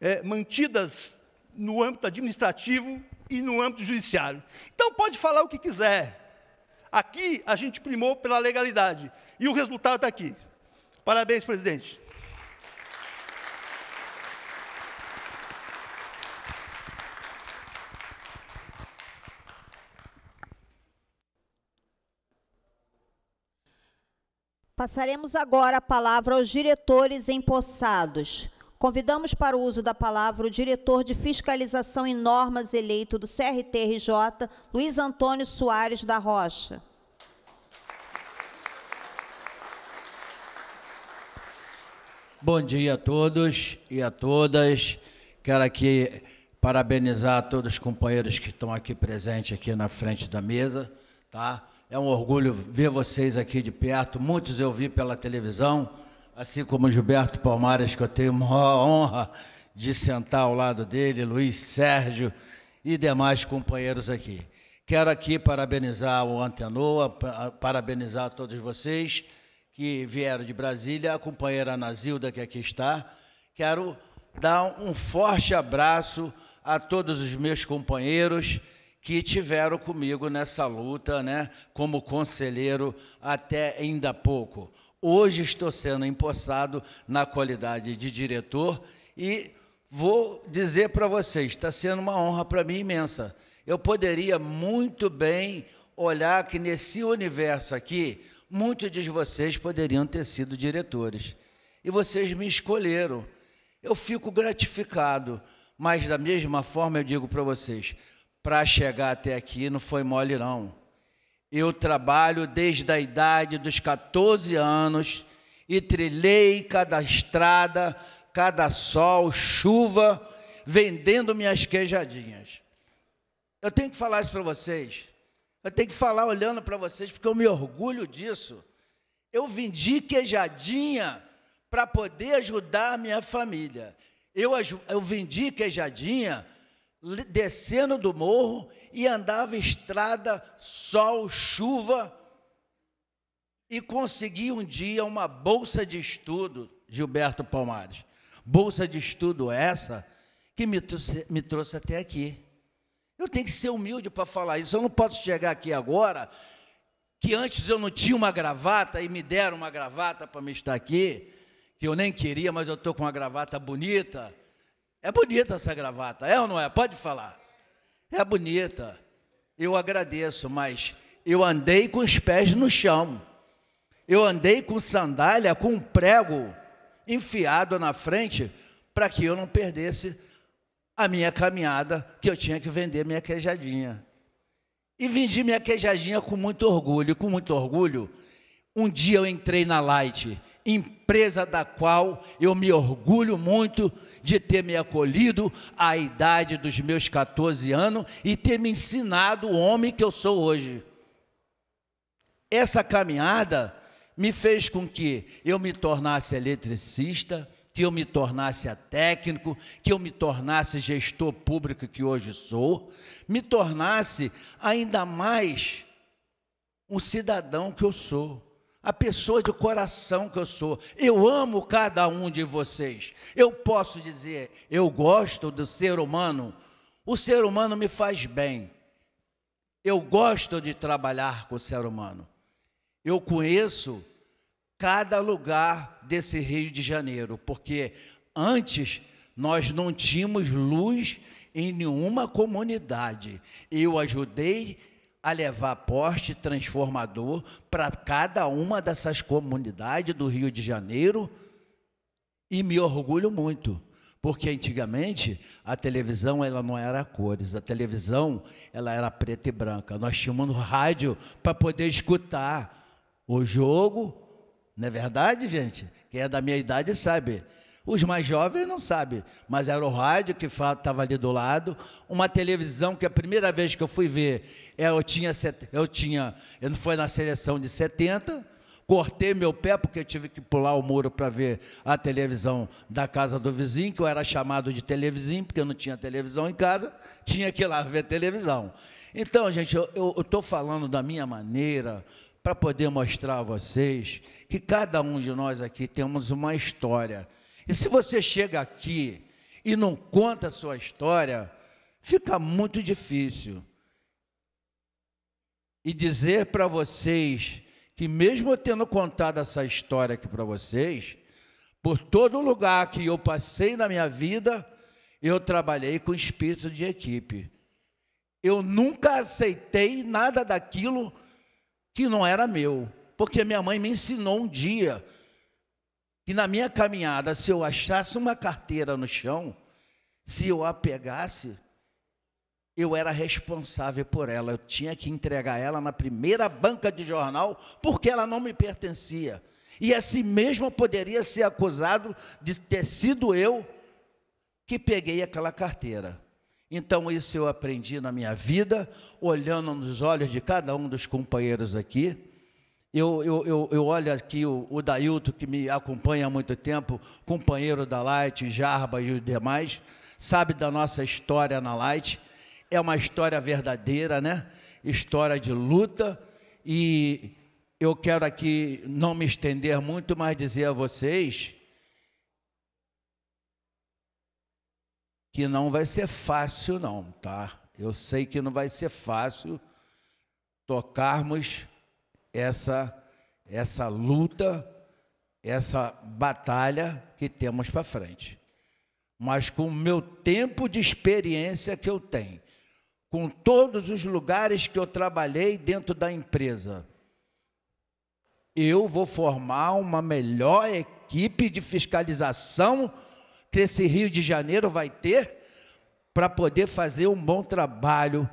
é, mantidas no âmbito administrativo e no âmbito judiciário. Então pode falar o que quiser. Aqui a gente primou pela legalidade. E o resultado está aqui. Parabéns, presidente. Passaremos agora a palavra aos diretores empossados. Convidamos para o uso da palavra o diretor de fiscalização em normas eleito do CRTRJ, Luiz Antônio Soares da Rocha. Bom dia a todos e a todas. Quero aqui parabenizar todos os companheiros que estão aqui presentes aqui na frente da mesa, tá? É um orgulho ver vocês aqui de perto. Muitos eu vi pela televisão, Assim como Gilberto Palmares, que eu tenho maior honra de sentar ao lado dele, Luiz Sérgio e demais companheiros aqui. Quero aqui parabenizar o Antenoa, parabenizar todos vocês que vieram de Brasília, a companheira Nazilda, que aqui está. Quero dar um forte abraço a todos os meus companheiros que tiveram comigo nessa luta, né, como conselheiro até ainda pouco. Hoje estou sendo empossado na qualidade de diretor e vou dizer para vocês, está sendo uma honra para mim imensa. Eu poderia muito bem olhar que nesse universo aqui, muitos de vocês poderiam ter sido diretores. E vocês me escolheram. Eu fico gratificado, mas da mesma forma eu digo para vocês, para chegar até aqui não foi mole não. Eu trabalho desde a idade dos 14 anos e trilhei cada estrada, cada sol, chuva, vendendo minhas queijadinhas. Eu tenho que falar isso para vocês. Eu tenho que falar olhando para vocês, porque eu me orgulho disso. Eu vendi queijadinha para poder ajudar a minha família. Eu, eu vendi queijadinha descendo do morro e andava estrada, sol, chuva, e consegui um dia uma bolsa de estudo, Gilberto Palmares. Bolsa de estudo essa que me trouxe, me trouxe até aqui. Eu tenho que ser humilde para falar isso. Eu não posso chegar aqui agora que antes eu não tinha uma gravata e me deram uma gravata para me estar aqui, que eu nem queria, mas eu estou com uma gravata bonita. É bonita essa gravata, é ou não é? Pode falar é bonita, eu agradeço, mas eu andei com os pés no chão, eu andei com sandália, com um prego enfiado na frente, para que eu não perdesse a minha caminhada, que eu tinha que vender minha queijadinha. E vendi minha queijadinha com muito orgulho, com muito orgulho. Um dia eu entrei na Light empresa da qual eu me orgulho muito de ter me acolhido à idade dos meus 14 anos e ter me ensinado o homem que eu sou hoje. Essa caminhada me fez com que eu me tornasse eletricista, que eu me tornasse técnico, que eu me tornasse gestor público que hoje sou, me tornasse ainda mais um cidadão que eu sou a pessoa de coração que eu sou. Eu amo cada um de vocês. Eu posso dizer, eu gosto do ser humano. O ser humano me faz bem. Eu gosto de trabalhar com o ser humano. Eu conheço cada lugar desse Rio de Janeiro, porque antes nós não tínhamos luz em nenhuma comunidade. Eu ajudei a levar poste transformador para cada uma dessas comunidades do Rio de Janeiro e me orgulho muito, porque antigamente a televisão ela não era a cores, a televisão ela era preta e branca. Nós tínhamos rádio para poder escutar o jogo, não é verdade, gente? Quem é da minha idade sabe. Os mais jovens não sabem, mas era o rádio que estava ali do lado, uma televisão que a primeira vez que eu fui ver é, eu tinha, eu tinha, eu não foi na seleção de 70, cortei meu pé porque eu tive que pular o muro para ver a televisão da casa do vizinho, que eu era chamado de televizinho, porque eu não tinha televisão em casa, tinha que ir lá ver televisão. Então, gente, eu estou falando da minha maneira para poder mostrar a vocês que cada um de nós aqui temos uma história. E se você chega aqui e não conta a sua história, fica muito difícil e dizer para vocês que, mesmo eu tendo contado essa história aqui para vocês, por todo lugar que eu passei na minha vida, eu trabalhei com espírito de equipe. Eu nunca aceitei nada daquilo que não era meu, porque minha mãe me ensinou um dia que na minha caminhada, se eu achasse uma carteira no chão, se eu a pegasse, eu era responsável por ela. Eu tinha que entregar ela na primeira banca de jornal, porque ela não me pertencia. E assim mesmo eu poderia ser acusado de ter sido eu que peguei aquela carteira. Então, isso eu aprendi na minha vida, olhando nos olhos de cada um dos companheiros aqui. Eu, eu, eu, eu olho aqui o, o que me acompanha há muito tempo, companheiro da Light, Jarba e os demais, sabe da nossa história na Light é uma história verdadeira, né? História de luta e eu quero aqui não me estender muito, mas dizer a vocês que não vai ser fácil não, tá? Eu sei que não vai ser fácil tocarmos essa essa luta, essa batalha que temos para frente. Mas com o meu tempo de experiência que eu tenho, com todos os lugares que eu trabalhei dentro da empresa. Eu vou formar uma melhor equipe de fiscalização que esse Rio de Janeiro vai ter para poder fazer um bom trabalho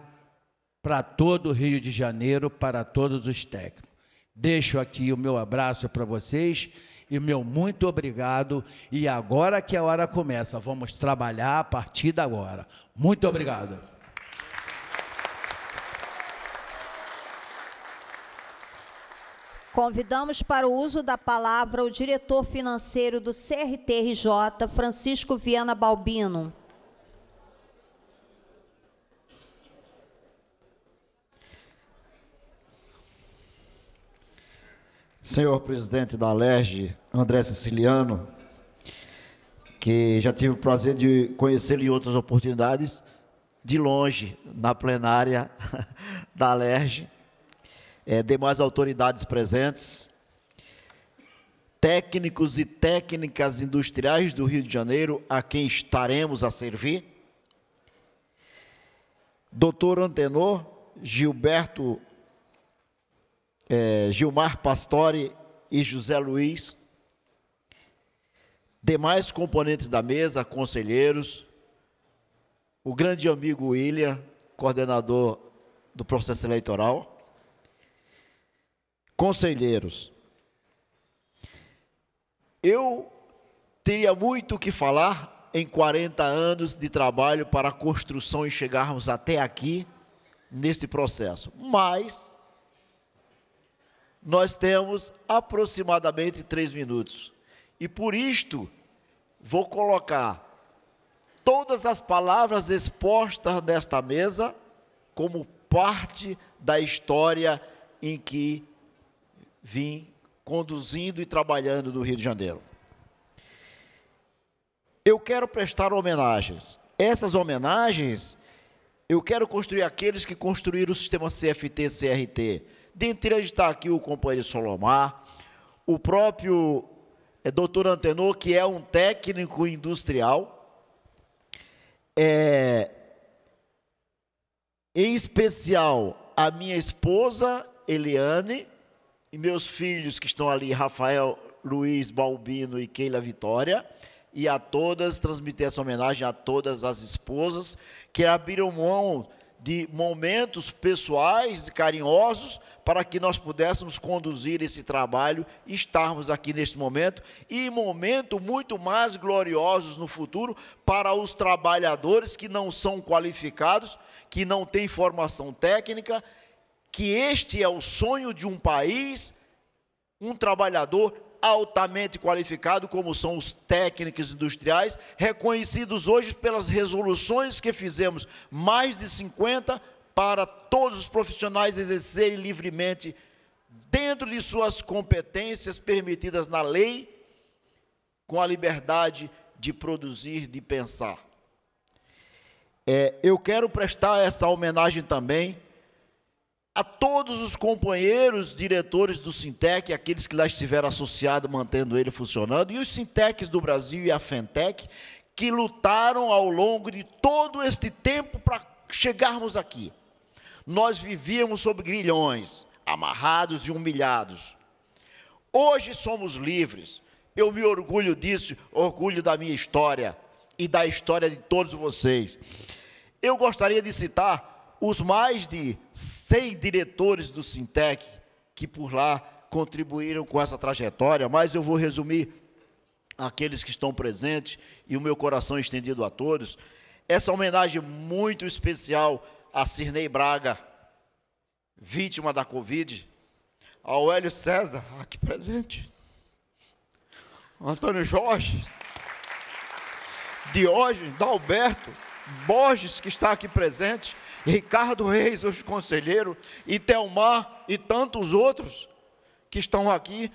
para todo o Rio de Janeiro, para todos os técnicos. Deixo aqui o meu abraço para vocês e meu muito obrigado. E agora que a hora começa, vamos trabalhar a partir de agora. Muito obrigado. Convidamos para o uso da palavra o diretor financeiro do CRTRJ, Francisco Viana Balbino. Senhor presidente da LERJ, André Siciliano, que já tive o prazer de conhecê-lo em outras oportunidades, de longe, na plenária da LERJ, é, demais autoridades presentes, técnicos e técnicas industriais do Rio de Janeiro, a quem estaremos a servir, doutor Antenor Gilberto é, Gilmar Pastore e José Luiz, demais componentes da mesa, conselheiros, o grande amigo William, coordenador do processo eleitoral, conselheiros. Eu teria muito o que falar em 40 anos de trabalho para a construção e chegarmos até aqui nesse processo, mas nós temos aproximadamente três minutos. E por isto, vou colocar todas as palavras expostas nesta mesa como parte da história em que vim conduzindo e trabalhando no Rio de Janeiro. Eu quero prestar homenagens. Essas homenagens, eu quero construir aqueles que construíram o sistema CFT-CRT. Dentre eles está aqui o companheiro Solomar, o próprio é, doutor Antenor, que é um técnico industrial. É, em especial, a minha esposa, Eliane, e meus filhos que estão ali, Rafael, Luiz, Balbino e Keila Vitória, e a todas, transmitir essa homenagem a todas as esposas que abriram mão de momentos pessoais carinhosos para que nós pudéssemos conduzir esse trabalho, estarmos aqui neste momento e momento muito mais gloriosos no futuro para os trabalhadores que não são qualificados, que não têm formação técnica que este é o sonho de um país, um trabalhador altamente qualificado, como são os técnicos industriais, reconhecidos hoje pelas resoluções que fizemos, mais de 50, para todos os profissionais exercerem livremente, dentro de suas competências permitidas na lei, com a liberdade de produzir, de pensar. É, eu quero prestar essa homenagem também a todos os companheiros diretores do Sintec, aqueles que lá estiveram associados, mantendo ele funcionando, e os Sintecs do Brasil e a Fentec, que lutaram ao longo de todo este tempo para chegarmos aqui. Nós vivíamos sob grilhões, amarrados e humilhados. Hoje somos livres. Eu me orgulho disso, orgulho da minha história e da história de todos vocês. Eu gostaria de citar os mais de 100 diretores do Sintec que por lá contribuíram com essa trajetória, mas eu vou resumir aqueles que estão presentes e o meu coração estendido a todos. Essa homenagem muito especial a Cirnei Braga, vítima da Covid, ao Hélio César, aqui ah, presente, Antônio Jorge, Diógenes, Dalberto, Borges, que está aqui presente, Ricardo Reis, hoje conselheiro, e Telmar e tantos outros que estão aqui,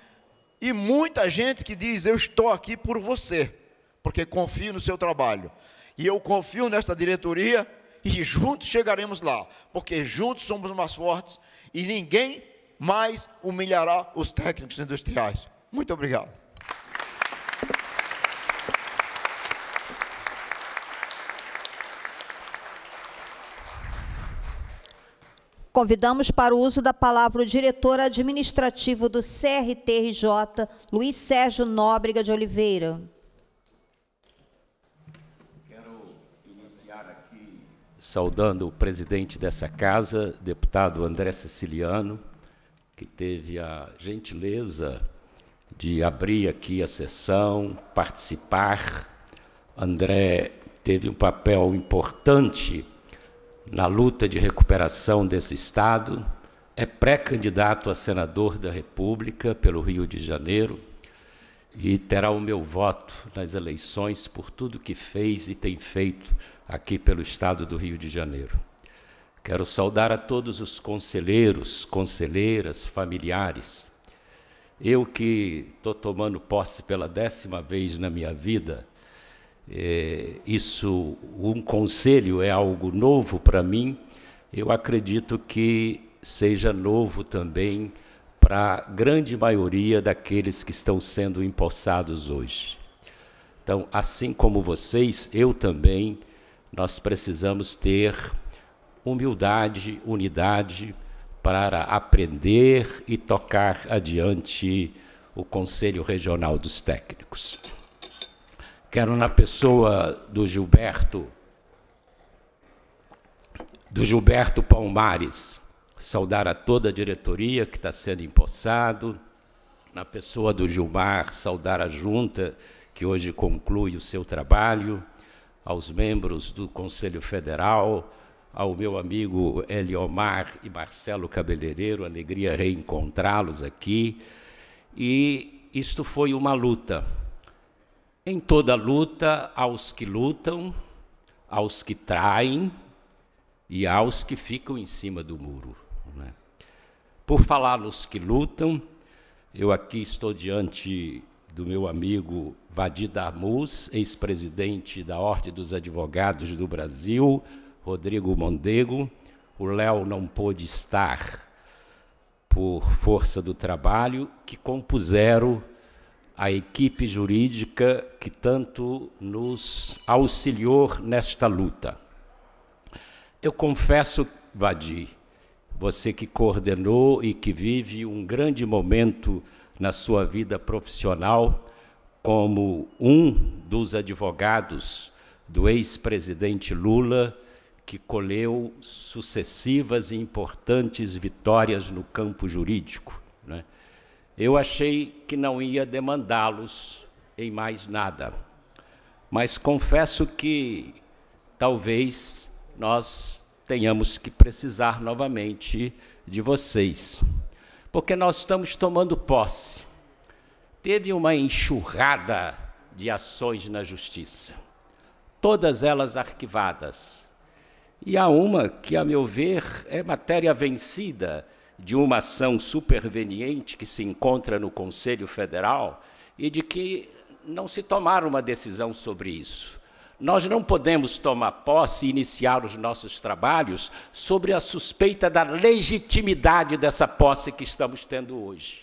e muita gente que diz: Eu estou aqui por você, porque confio no seu trabalho. E eu confio nessa diretoria e juntos chegaremos lá, porque juntos somos mais fortes e ninguém mais humilhará os técnicos industriais. Muito obrigado. convidamos para o uso da palavra o diretor administrativo do CRTRJ, Luiz Sérgio Nóbrega de Oliveira. Quero iniciar aqui saudando o presidente dessa casa, deputado André Ceciliano, que teve a gentileza de abrir aqui a sessão, participar. André teve um papel importante na luta de recuperação desse Estado, é pré-candidato a senador da República pelo Rio de Janeiro e terá o meu voto nas eleições por tudo que fez e tem feito aqui pelo Estado do Rio de Janeiro. Quero saudar a todos os conselheiros, conselheiras, familiares. Eu que estou tomando posse pela décima vez na minha vida, é, isso, um conselho é algo novo para mim, eu acredito que seja novo também para a grande maioria daqueles que estão sendo empossados hoje. Então, assim como vocês, eu também, nós precisamos ter humildade, unidade para aprender e tocar adiante o Conselho Regional dos Técnicos. Quero na pessoa do Gilberto, do Gilberto Palmares, saudar a toda a diretoria que está sendo empossado, na pessoa do Gilmar, saudar a junta que hoje conclui o seu trabalho, aos membros do Conselho Federal, ao meu amigo Eliomar e Marcelo Cabeleireiro, alegria reencontrá-los aqui. E isto foi uma luta, em toda luta, aos que lutam, aos que traem e aos que ficam em cima do muro. Né? Por falar nos que lutam, eu aqui estou diante do meu amigo Vadir Damus, ex-presidente da Ordem dos Advogados do Brasil, Rodrigo Mondego. O Léo não pôde estar por força do trabalho que compuseram a equipe jurídica que tanto nos auxiliou nesta luta. Eu confesso, Vadi, você que coordenou e que vive um grande momento na sua vida profissional como um dos advogados do ex-presidente Lula, que colheu sucessivas e importantes vitórias no campo jurídico. Eu achei que não ia demandá-los em mais nada, mas confesso que talvez nós tenhamos que precisar novamente de vocês, porque nós estamos tomando posse. Teve uma enxurrada de ações na justiça, todas elas arquivadas. E há uma que, a meu ver, é matéria vencida de uma ação superveniente que se encontra no Conselho Federal e de que não se tomar uma decisão sobre isso. Nós não podemos tomar posse e iniciar os nossos trabalhos sobre a suspeita da legitimidade dessa posse que estamos tendo hoje.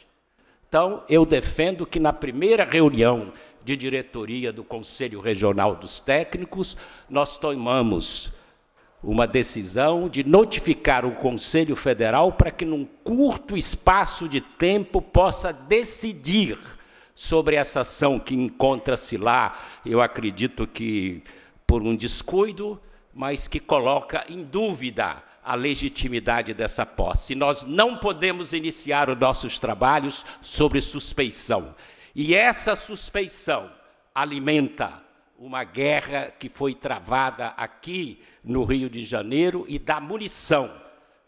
Então, eu defendo que na primeira reunião de diretoria do Conselho Regional dos Técnicos, nós tomamos uma decisão de notificar o Conselho Federal para que, num curto espaço de tempo, possa decidir sobre essa ação que encontra-se lá, eu acredito que por um descuido, mas que coloca em dúvida a legitimidade dessa posse. Nós não podemos iniciar os nossos trabalhos sobre suspeição. E essa suspeição alimenta uma guerra que foi travada aqui no Rio de Janeiro e dar munição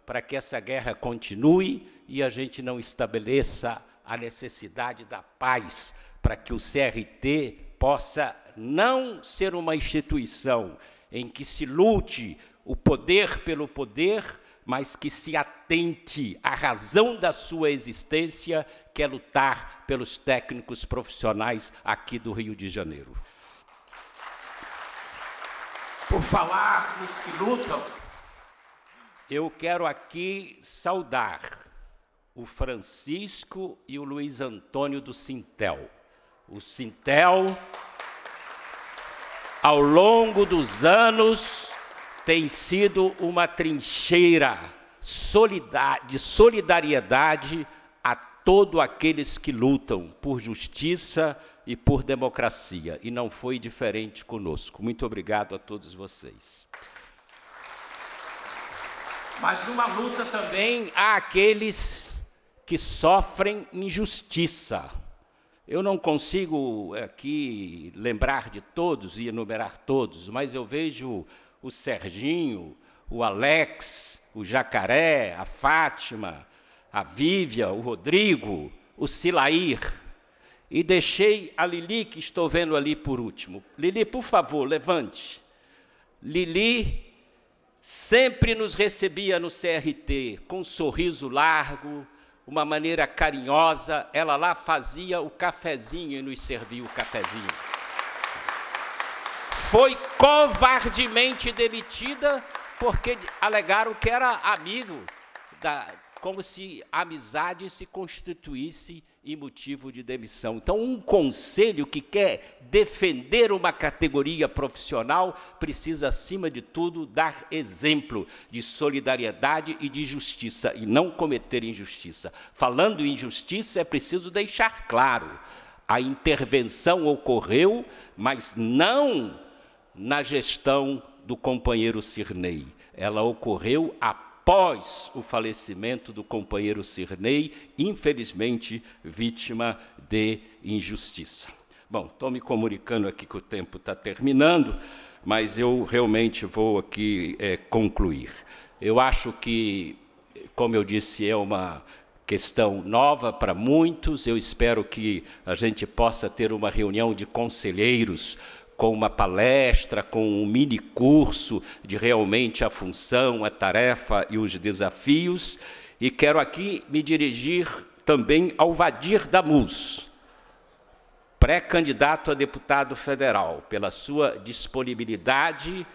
para que essa guerra continue e a gente não estabeleça a necessidade da paz para que o CRT possa não ser uma instituição em que se lute o poder pelo poder, mas que se atente à razão da sua existência, que é lutar pelos técnicos profissionais aqui do Rio de Janeiro por falar dos que lutam. Eu quero aqui saudar o Francisco e o Luiz Antônio do Sintel. O Sintel, ao longo dos anos, tem sido uma trincheira de solidariedade a todos aqueles que lutam por justiça, e por democracia, e não foi diferente conosco. Muito obrigado a todos vocês. Mas numa luta também há aqueles que sofrem injustiça. Eu não consigo eh, aqui lembrar de todos e enumerar todos, mas eu vejo o Serginho, o Alex, o Jacaré, a Fátima, a Vívia, o Rodrigo, o Silair, e deixei a Lili, que estou vendo ali por último. Lili, por favor, levante. Lili sempre nos recebia no CRT com um sorriso largo, uma maneira carinhosa. Ela lá fazia o cafezinho e nos servia o cafezinho. Foi covardemente demitida porque alegaram que era amigo da, como se amizade se constituísse em motivo de demissão. Então, um conselho que quer defender uma categoria profissional precisa, acima de tudo, dar exemplo de solidariedade e de justiça e não cometer injustiça. Falando em justiça, é preciso deixar claro: a intervenção ocorreu, mas não na gestão do companheiro Cirnei. Ela ocorreu a após o falecimento do companheiro Cirnei, infelizmente vítima de injustiça. Bom, estou me comunicando aqui que o tempo está terminando, mas eu realmente vou aqui é, concluir. Eu acho que, como eu disse, é uma questão nova para muitos. Eu espero que a gente possa ter uma reunião de conselheiros com uma palestra, com um mini curso de realmente a função, a tarefa e os desafios. E quero aqui me dirigir também ao Vadir Damus, pré-candidato a deputado federal, pela sua disponibilidade,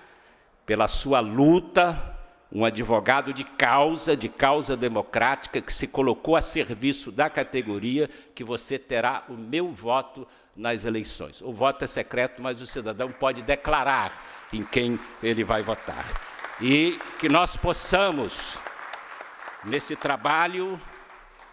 pela sua luta um advogado de causa, de causa democrática, que se colocou a serviço da categoria, que você terá o meu voto nas eleições. O voto é secreto, mas o cidadão pode declarar em quem ele vai votar. E que nós possamos, nesse trabalho,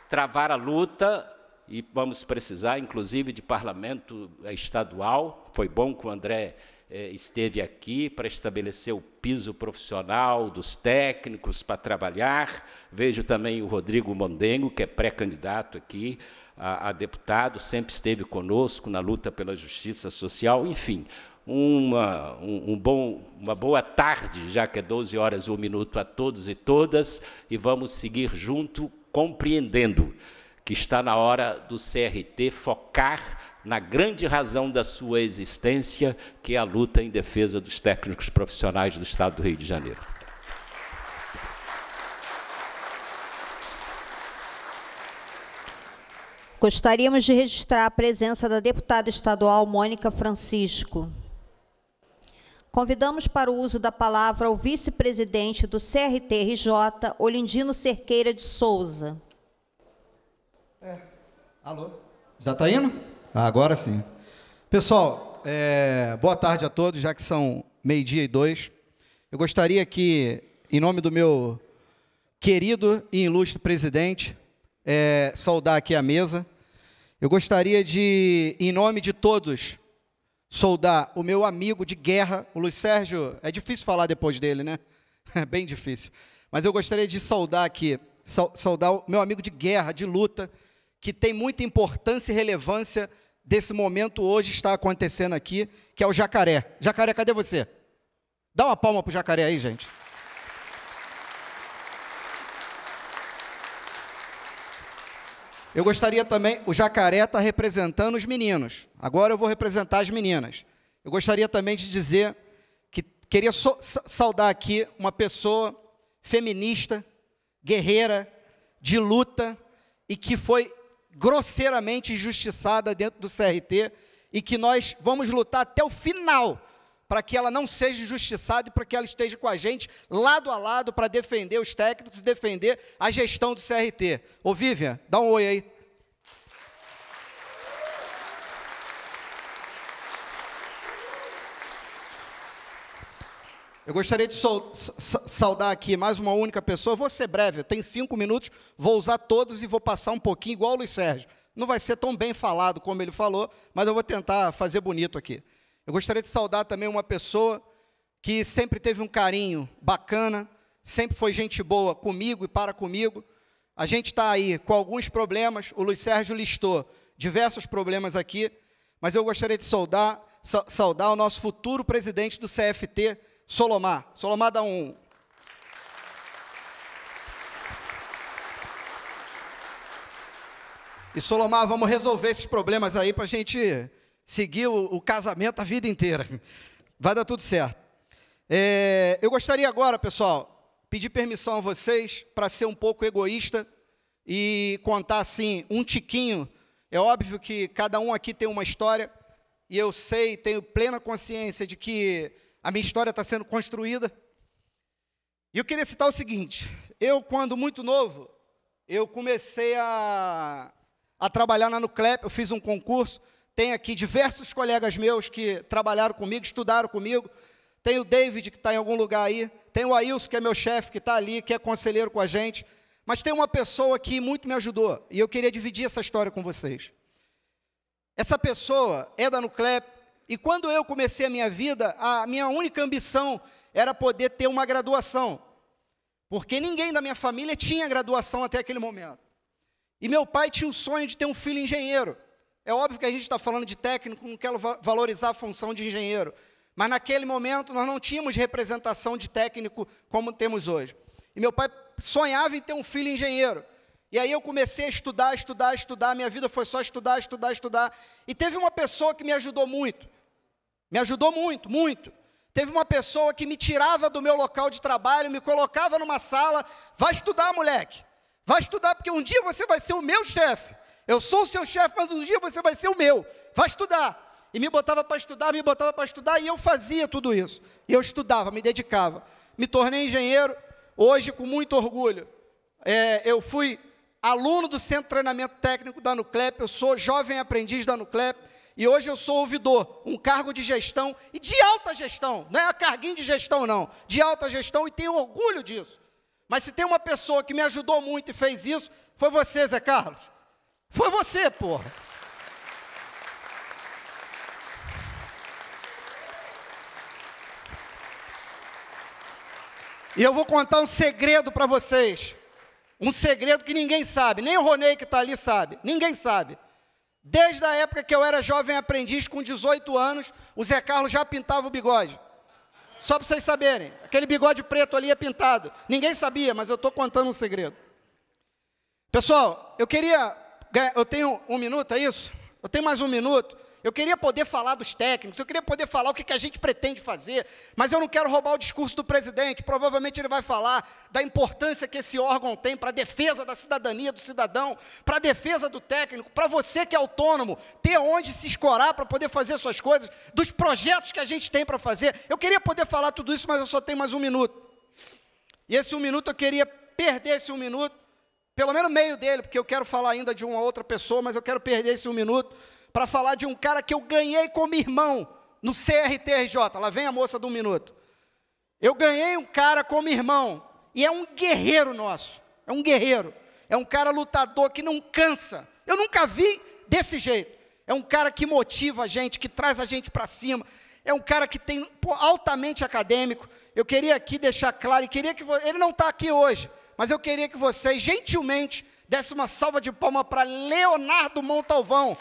travar a luta e vamos precisar, inclusive, de parlamento eh, estadual. Foi bom que o André eh, esteve aqui para estabelecer o piso profissional dos técnicos para trabalhar. Vejo também o Rodrigo Mondengo, que é pré-candidato aqui a, a, deputado, sempre esteve conosco na luta pela justiça social. Enfim, uma, um, um bom, uma boa tarde, já que é 12 horas e um minuto a todos e todas, e vamos seguir junto, compreendendo que está na hora do CRT focar na grande razão da sua existência, que é a luta em defesa dos técnicos profissionais do Estado do Rio de Janeiro. Gostaríamos de registrar a presença da deputada estadual Mônica Francisco. Convidamos para o uso da palavra o vice-presidente do CRT-RJ, Olindino Cerqueira de Souza. Alô? Já está indo? Ah, agora sim. Pessoal, é, boa tarde a todos, já que são meio-dia e dois. Eu gostaria que, em nome do meu querido e ilustre presidente, é, saudar aqui a mesa. Eu gostaria de, em nome de todos, saudar o meu amigo de guerra, o Luiz Sérgio. É difícil falar depois dele, né? É bem difícil. Mas eu gostaria de saudar aqui, saudar o meu amigo de guerra, de luta, que tem muita importância e relevância desse momento hoje está acontecendo aqui, que é o jacaré. Jacaré, cadê você? Dá uma palma pro jacaré aí, gente. Eu gostaria também, o jacaré está representando os meninos. Agora eu vou representar as meninas. Eu gostaria também de dizer que queria so, saudar aqui uma pessoa feminista, guerreira, de luta e que foi grosseiramente injustiçada dentro do CRT e que nós vamos lutar até o final para que ela não seja injustiçada e para que ela esteja com a gente lado a lado para defender os técnicos e defender a gestão do CRT. Ô Vivian, dá um oi aí. Eu gostaria de saudar aqui mais uma única pessoa. vou ser breve, tem cinco minutos, vou usar todos e vou passar um pouquinho, igual o Luiz Sérgio. Não vai ser tão bem falado como ele falou, mas eu vou tentar fazer bonito aqui. Eu gostaria de saudar também uma pessoa que sempre teve um carinho bacana, sempre foi gente boa comigo e para comigo. A gente está aí com alguns problemas, o Luiz Sérgio listou diversos problemas aqui, mas eu gostaria de saudar, saudar o nosso futuro presidente do CFT, Solomar. Solomar dá um. E Solomar, vamos resolver esses problemas aí para a gente seguir o, o, casamento a vida inteira. Vai dar tudo certo. É, eu gostaria agora, pessoal, pedir permissão a vocês para ser um pouco egoísta e contar assim um tiquinho. É óbvio que cada um aqui tem uma história e eu sei, tenho plena consciência de que a minha história está sendo construída. E eu queria citar o seguinte: eu, quando muito novo, eu comecei a, a trabalhar na Nuclep, eu fiz um concurso. Tem aqui diversos colegas meus que trabalharam comigo, estudaram comigo. Tem o David, que está em algum lugar aí. Tem o Ailson, que é meu chefe, que está ali, que é conselheiro com a gente. Mas tem uma pessoa que muito me ajudou, e eu queria dividir essa história com vocês. Essa pessoa é da Nuclep, e quando eu comecei a minha vida, a minha única ambição era poder ter uma graduação. Porque ninguém da minha família tinha graduação até aquele momento. E meu pai tinha o sonho de ter um filho engenheiro. É óbvio que a gente está falando de técnico, não quero valorizar a função de engenheiro. Mas naquele momento nós não tínhamos representação de técnico como temos hoje. E meu pai sonhava em ter um filho engenheiro. E aí eu comecei a estudar, estudar, estudar. Minha vida foi só estudar, estudar, estudar. E teve uma pessoa que me ajudou muito. Me ajudou muito, muito. Teve uma pessoa que me tirava do meu local de trabalho, me colocava numa sala, vai estudar, moleque. Vai estudar, porque um dia você vai ser o meu chefe. Eu sou o seu chefe, mas um dia você vai ser o meu. Vai estudar. E me botava para estudar, me botava para estudar, e eu fazia tudo isso. E eu estudava, me dedicava. Me tornei engenheiro, hoje com muito orgulho. É, eu fui aluno do Centro de Treinamento Técnico da Nuclep, eu sou jovem aprendiz da Nuclep e hoje eu sou ouvidor, um cargo de gestão e de alta gestão, não é a carguinho de gestão, não, de alta gestão e tenho orgulho disso. Mas se tem uma pessoa que me ajudou muito e fez isso, foi você, Zé Carlos. Foi você, porra. E eu vou contar um segredo para vocês. Um segredo que ninguém sabe, nem o Ronei que está ali sabe, ninguém sabe. Desde a época que eu era jovem aprendiz, com 18 anos, o Zé Carlos já pintava o bigode. Só para vocês saberem, aquele bigode preto ali é pintado. Ninguém sabia, mas eu estou contando um segredo. Pessoal, eu queria. Eu tenho um minuto, é isso? Eu tenho mais um minuto eu queria poder falar dos técnicos, eu queria poder falar o que, que a gente pretende fazer, mas eu não quero roubar o discurso do presidente. Provavelmente ele vai falar da importância que esse órgão tem para a defesa da cidadania do cidadão, para a defesa do técnico, para você que é autônomo, ter onde se escorar para poder fazer suas coisas, dos projetos que a gente tem para fazer. Eu queria poder falar tudo isso, mas eu só tenho mais um minuto. E esse um minuto eu queria perder esse um minuto, pelo menos meio dele, porque eu quero falar ainda de uma outra pessoa, mas eu quero perder esse um minuto para falar de um cara que eu ganhei como irmão no CRTRJ. Lá vem a moça do um minuto. Eu ganhei um cara como irmão, e é um guerreiro nosso, é um guerreiro, é um cara lutador que não cansa. Eu nunca vi desse jeito. É um cara que motiva a gente, que traz a gente para cima. É um cara que tem pô, altamente acadêmico. Eu queria aqui deixar claro, e queria que ele não está aqui hoje, mas eu queria que vocês gentilmente dessem uma salva de palma para Leonardo Montalvão.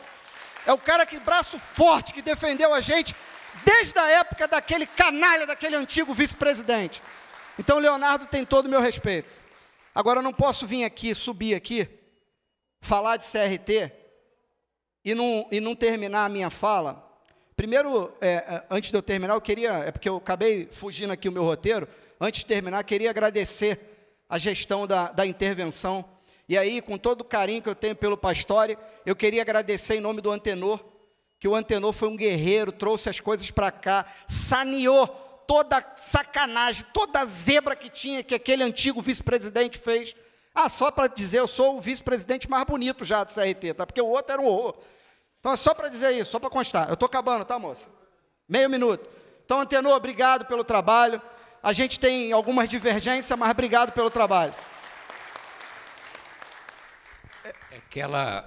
É o cara que braço forte que defendeu a gente desde a época daquele canalha, daquele antigo vice-presidente. Então, Leonardo tem todo o meu respeito. Agora, eu não posso vir aqui, subir aqui, falar de CRT e não, e não terminar a minha fala. Primeiro, é, é, antes de eu terminar, eu queria, é porque eu acabei fugindo aqui o meu roteiro, antes de terminar, queria agradecer a gestão da, da intervenção e aí, com todo o carinho que eu tenho pelo Pastore, eu queria agradecer em nome do Antenor, que o Antenor foi um guerreiro, trouxe as coisas para cá, saneou toda sacanagem, toda zebra que tinha, que aquele antigo vice-presidente fez. Ah, só para dizer, eu sou o vice-presidente mais bonito já do CRT, tá? Porque o outro era um horror. Então é só para dizer isso, só para constar. Eu estou acabando, tá, moça? Meio minuto. Então, Antenor, obrigado pelo trabalho. A gente tem algumas divergências, mas obrigado pelo trabalho. que ela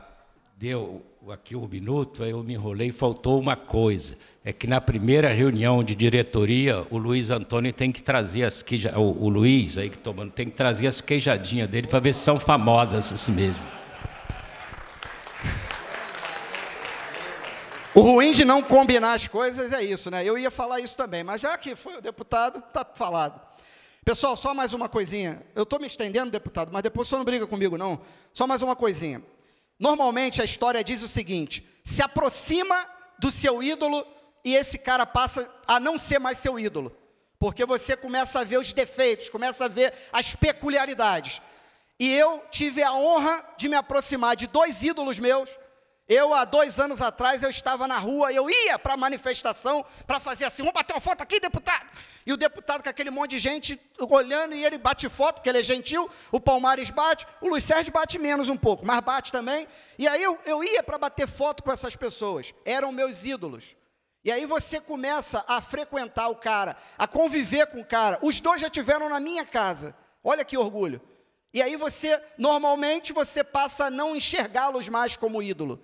deu aqui um minuto, aí eu me enrolei e faltou uma coisa. É que na primeira reunião de diretoria, o Luiz Antônio tem que trazer as queijadinhas, o, o, Luiz aí que tomando, tem que trazer as queijadinhas dele para ver se são famosas assim mesmo. O ruim de não combinar as coisas é isso, né? Eu ia falar isso também, mas já que foi o deputado, está falado. Pessoal, só mais uma coisinha. Eu estou me estendendo, deputado, mas depois o senhor não briga comigo, não. Só mais uma coisinha. Normalmente a história diz o seguinte: se aproxima do seu ídolo e esse cara passa a não ser mais seu ídolo, porque você começa a ver os defeitos, começa a ver as peculiaridades. E eu tive a honra de me aproximar de dois ídolos meus eu, há dois anos atrás, eu estava na rua, eu ia para a manifestação para fazer assim, vamos bater uma foto aqui, deputado. E o deputado com aquele monte de gente olhando e ele bate foto, porque ele é gentil, o Palmares bate, o Luiz Sérgio bate menos um pouco, mas bate também. E aí eu, eu ia para bater foto com essas pessoas, eram meus ídolos. E aí você começa a frequentar o cara, a conviver com o cara. Os dois já tiveram na minha casa. Olha que orgulho. E aí você, normalmente, você passa a não enxergá-los mais como ídolo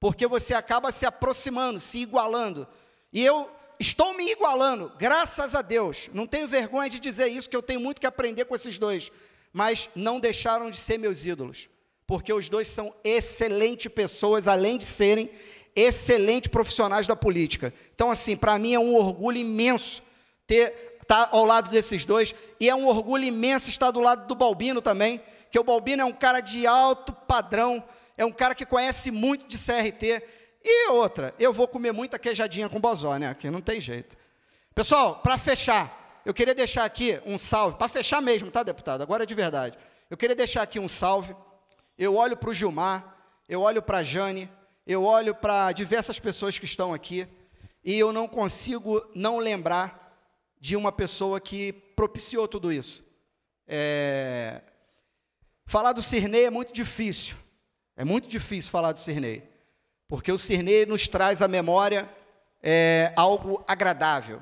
porque você acaba se aproximando, se igualando. E eu estou me igualando, graças a Deus. Não tenho vergonha de dizer isso, que eu tenho muito que aprender com esses dois. Mas não deixaram de ser meus ídolos, porque os dois são excelentes pessoas, além de serem excelentes profissionais da política. Então, assim, para mim é um orgulho imenso ter estar tá ao lado desses dois e é um orgulho imenso estar do lado do Balbino também, que o Balbino é um cara de alto padrão, é um cara que conhece muito de CRT. E outra, eu vou comer muita queijadinha com bozó, né? Aqui não tem jeito. Pessoal, para fechar, eu queria deixar aqui um salve, para fechar mesmo, tá, deputado? Agora é de verdade. Eu queria deixar aqui um salve. Eu olho para o Gilmar, eu olho para a Jane, eu olho para diversas pessoas que estão aqui e eu não consigo não lembrar de uma pessoa que propiciou tudo isso. É... Falar do Cirnei é muito difícil, é muito difícil falar de Cirnei, porque o Cirnei nos traz à memória é, algo agradável.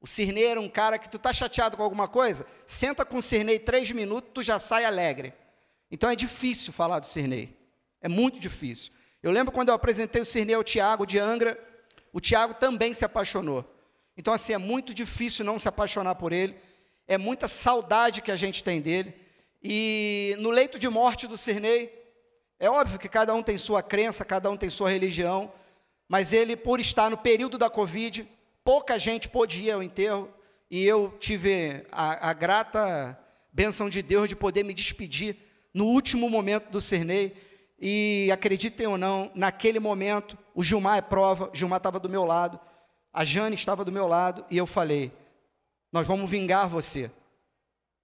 O Cirnei era um cara que tu tá chateado com alguma coisa, senta com o Cirnei três minutos, tu já sai alegre. Então é difícil falar do Cirnei, é muito difícil. Eu lembro quando eu apresentei o Cirnei ao Tiago de Angra, o Tiago também se apaixonou. Então assim é muito difícil não se apaixonar por ele. É muita saudade que a gente tem dele. E no leito de morte do Cirnei, é óbvio que cada um tem sua crença, cada um tem sua religião, mas ele, por estar no período da Covid, pouca gente podia ir ao enterro, e eu tive a, a grata bênção de Deus de poder me despedir no último momento do Cernei, e acreditem ou não, naquele momento, o Gilmar é prova, Gilmar estava do meu lado, a Jane estava do meu lado, e eu falei, nós vamos vingar você,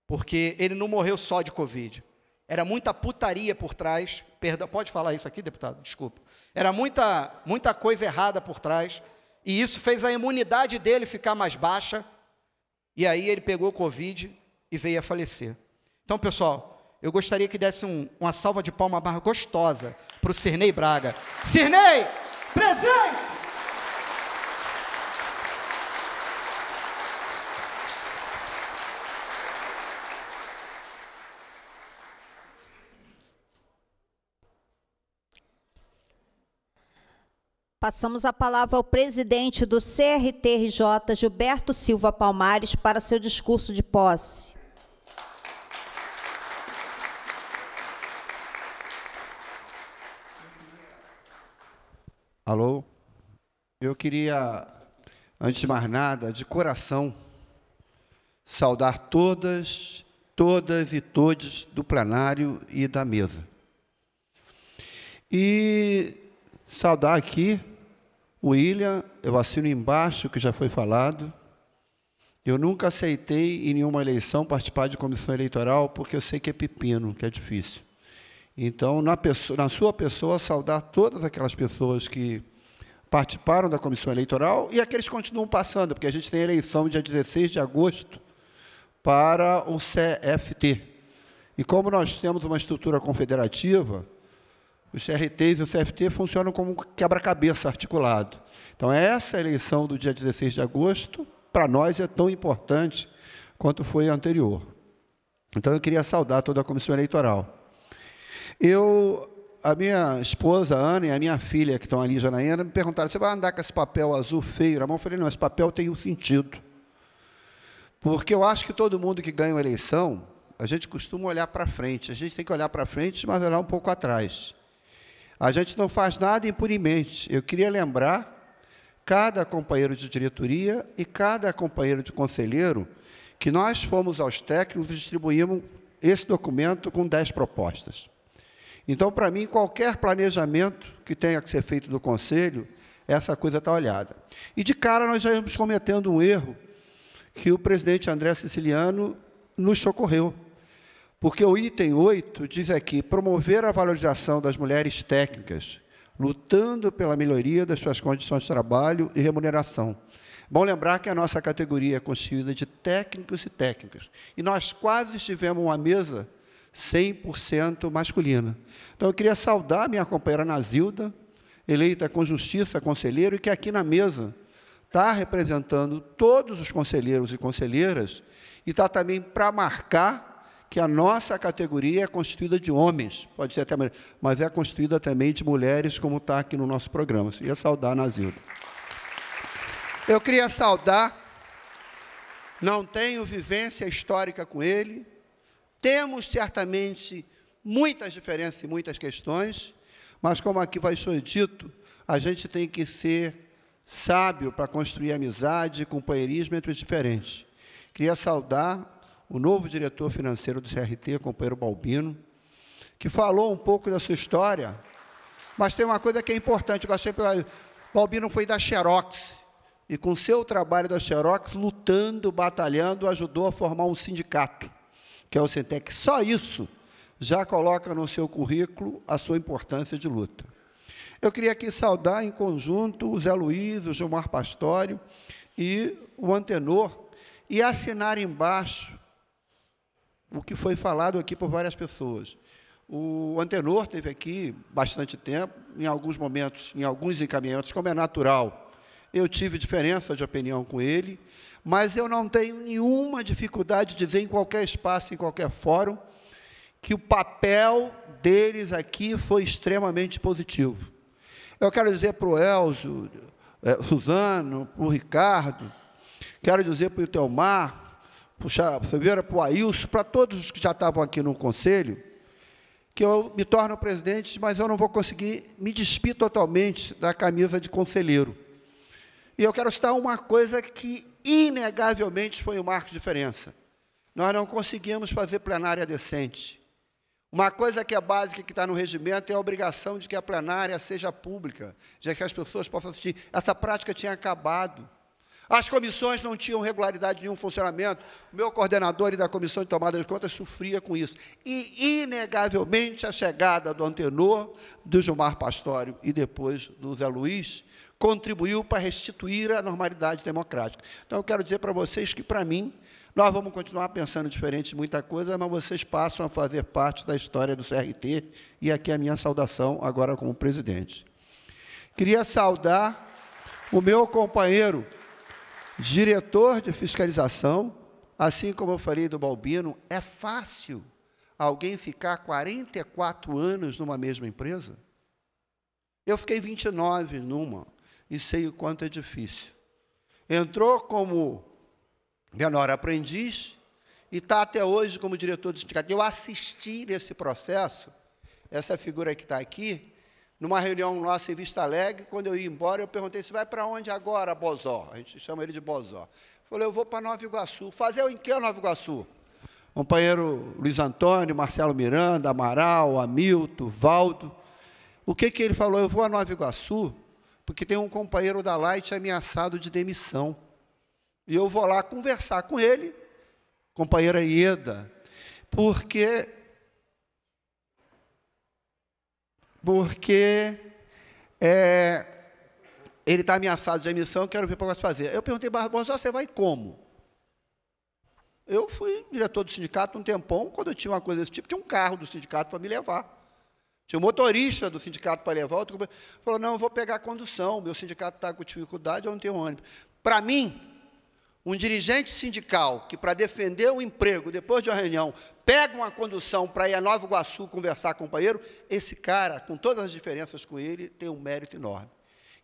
porque ele não morreu só de Covid, era muita putaria por trás. Perda, pode falar isso aqui, deputado? Desculpa. Era muita, muita coisa errada por trás. E isso fez a imunidade dele ficar mais baixa. E aí ele pegou Covid e veio a falecer. Então, pessoal, eu gostaria que desse um, uma salva de palma gostosa para o Cirnei Braga. Cirnei, presente! Passamos a palavra ao presidente do CRTRJ, Gilberto Silva Palmares, para seu discurso de posse. Alô? Eu queria, antes de mais nada, de coração, saudar todas, todas e todos do plenário e da mesa. E saudar aqui William, eu assino embaixo o que já foi falado. Eu nunca aceitei em nenhuma eleição participar de comissão eleitoral porque eu sei que é pepino, que é difícil. Então, na, pessoa, na sua pessoa, saudar todas aquelas pessoas que participaram da comissão eleitoral e aqueles que continuam passando, porque a gente tem eleição dia 16 de agosto para o CFT. E como nós temos uma estrutura confederativa, os CRTs e o CFT funcionam como um quebra-cabeça articulado. Então, essa eleição do dia 16 de agosto, para nós, é tão importante quanto foi a anterior. Então, eu queria saudar toda a comissão eleitoral. Eu, a minha esposa, Ana, e a minha filha, que estão ali, Janaína, me perguntaram, você vai andar com esse papel azul feio na mão? Eu falei, não, esse papel tem um sentido. Porque eu acho que todo mundo que ganha uma eleição, a gente costuma olhar para frente. A gente tem que olhar para frente, mas olhar um pouco atrás. A gente não faz nada impunemente. Eu queria lembrar cada companheiro de diretoria e cada companheiro de conselheiro que nós fomos aos técnicos e distribuímos esse documento com dez propostas. Então, para mim, qualquer planejamento que tenha que ser feito do Conselho, essa coisa está olhada. E, de cara, nós já estamos cometendo um erro que o presidente André Siciliano nos socorreu. Porque o item 8 diz aqui: promover a valorização das mulheres técnicas, lutando pela melhoria das suas condições de trabalho e remuneração. Bom lembrar que a nossa categoria é constituída de técnicos e técnicas. E nós quase tivemos uma mesa 100% masculina. Então, eu queria saudar minha companheira Nazilda, eleita com justiça conselheiro, e que aqui na mesa está representando todos os conselheiros e conselheiras, e está também para marcar que a nossa categoria é constituída de homens, pode ser até mulher, mas é constituída também de mulheres, como está aqui no nosso programa. Eu ia saudar a Nazilda. Eu queria saudar, não tenho vivência histórica com ele, temos certamente muitas diferenças e muitas questões, mas como aqui vai ser dito, a gente tem que ser sábio para construir amizade e companheirismo entre os diferentes. Queria saudar o novo diretor financeiro do CRT, companheiro Balbino, que falou um pouco da sua história, mas tem uma coisa que é importante, eu achei que Balbino foi da Xerox, e com seu trabalho da Xerox, lutando, batalhando, ajudou a formar um sindicato, que é o Sintec. Só isso já coloca no seu currículo a sua importância de luta. Eu queria aqui saudar em conjunto o Zé Luiz, o Gilmar Pastório e o Antenor, e assinar embaixo o que foi falado aqui por várias pessoas. O Antenor teve aqui bastante tempo, em alguns momentos, em alguns encaminhamentos, como é natural. Eu tive diferença de opinião com ele, mas eu não tenho nenhuma dificuldade de dizer em qualquer espaço, em qualquer fórum, que o papel deles aqui foi extremamente positivo. Eu quero dizer para o Elzo, eh, Suzano, para o Ricardo, quero dizer para o Telmar, puxar, primeiro para o Ailson, para todos os que já estavam aqui no Conselho, que eu me torno presidente, mas eu não vou conseguir me despir totalmente da camisa de conselheiro. E eu quero citar uma coisa que, inegavelmente, foi um marco de diferença. Nós não conseguimos fazer plenária decente. Uma coisa que é básica, que está no regimento, é a obrigação de que a plenária seja pública, já que as pessoas possam assistir. Essa prática tinha acabado. As comissões não tinham regularidade de nenhum funcionamento. O meu coordenador e da comissão de tomada de contas sofria com isso. E, inegavelmente, a chegada do Antenor, do Gilmar Pastório e depois do Zé Luiz contribuiu para restituir a normalidade democrática. Então, eu quero dizer para vocês que, para mim, nós vamos continuar pensando diferente de muita coisa, mas vocês passam a fazer parte da história do CRT, e aqui é a minha saudação agora como presidente. Queria saudar o meu companheiro diretor de fiscalização, assim como eu falei do Balbino, é fácil alguém ficar 44 anos numa mesma empresa? Eu fiquei 29 numa e sei o quanto é difícil. Entrou como menor aprendiz e está até hoje como diretor de sindicato. Eu assisti nesse processo, essa figura que está aqui, numa reunião nossa em Vista Alegre, quando eu ia embora, eu perguntei, você vai para onde agora, Bozó? A gente chama ele de Bozó. Falei, eu vou para Nova Iguaçu. Fazer em que Nova Iguaçu? companheiro Luiz Antônio, Marcelo Miranda, Amaral, Hamilton, Valdo. O que, que ele falou? Eu vou a Nova Iguaçu porque tem um companheiro da Light ameaçado de demissão. E eu vou lá conversar com ele, companheira Ieda, porque porque é, ele está ameaçado de emissão, quero ver o que eu posso fazer. Eu perguntei, Barbosa, você vai como? Eu fui diretor do sindicato um tempão, quando eu tinha uma coisa desse tipo, tinha um carro do sindicato para me levar. Tinha um motorista do sindicato para levar, outro falou, não, eu vou pegar a condução, meu sindicato está com dificuldade, eu não tenho ônibus. Para mim, um dirigente sindical que, para defender o emprego, depois de uma reunião, pega uma condução para ir a Nova Iguaçu conversar com o companheiro, esse cara, com todas as diferenças com ele, tem um mérito enorme.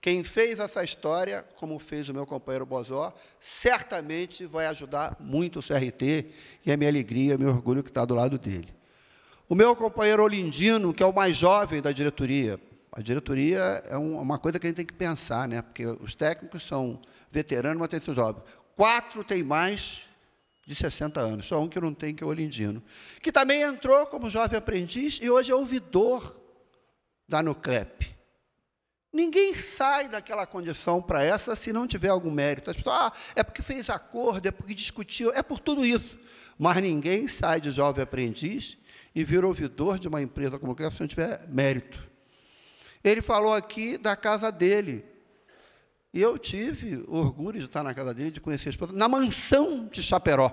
Quem fez essa história, como fez o meu companheiro Bozó, certamente vai ajudar muito o CRT, e é minha alegria, meu orgulho que está do lado dele. O meu companheiro Olindino, que é o mais jovem da diretoria, a diretoria é uma coisa que a gente tem que pensar, né? porque os técnicos são veteranos, mas tem seus jovens. Quatro têm mais de 60 anos, só um que não tem, que é o Olindino, que também entrou como jovem aprendiz e hoje é ouvidor da Nuclep. Ninguém sai daquela condição para essa se não tiver algum mérito. As pessoas, ah, é porque fez acordo, é porque discutiu, é por tudo isso. Mas ninguém sai de jovem aprendiz e vira ouvidor de uma empresa como a se não tiver mérito. Ele falou aqui da casa dele, e eu tive orgulho de estar na casa dele, de conhecer a esposa, na mansão de Chaperó.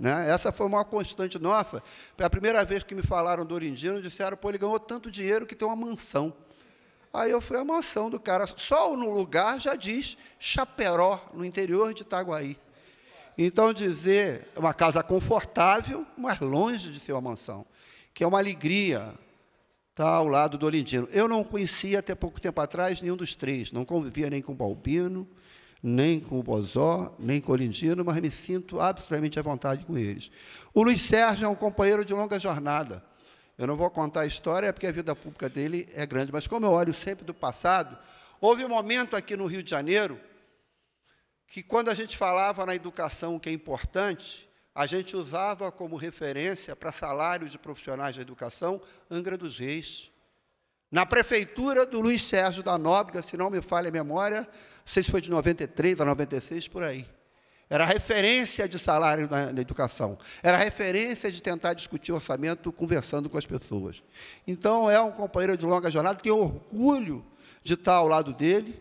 Né? Essa foi uma constante nossa. A primeira vez que me falaram do Orindino, disseram, pô, ele ganhou tanto dinheiro que tem uma mansão. Aí eu fui à mansão do cara, só no lugar já diz Chaperó, no interior de Itaguaí. Então, dizer uma casa confortável, mas longe de ser uma mansão, que é uma alegria está ao lado do Olindino. Eu não conhecia até pouco tempo atrás nenhum dos três, não convivia nem com o Balbino, nem com o Bozó, nem com o Olindino, mas me sinto absolutamente à vontade com eles. O Luiz Sérgio é um companheiro de longa jornada. Eu não vou contar a história, é porque a vida pública dele é grande, mas como eu olho sempre do passado, houve um momento aqui no Rio de Janeiro que, quando a gente falava na educação o que é importante, a gente usava como referência para salário de profissionais da educação Angra dos Reis. Na prefeitura do Luiz Sérgio da Nóbrega, se não me falha a memória, não sei se foi de 93 a 96, por aí. Era referência de salário na, na educação. Era referência de tentar discutir orçamento conversando com as pessoas. Então, é um companheiro de longa jornada, tenho orgulho de estar ao lado dele,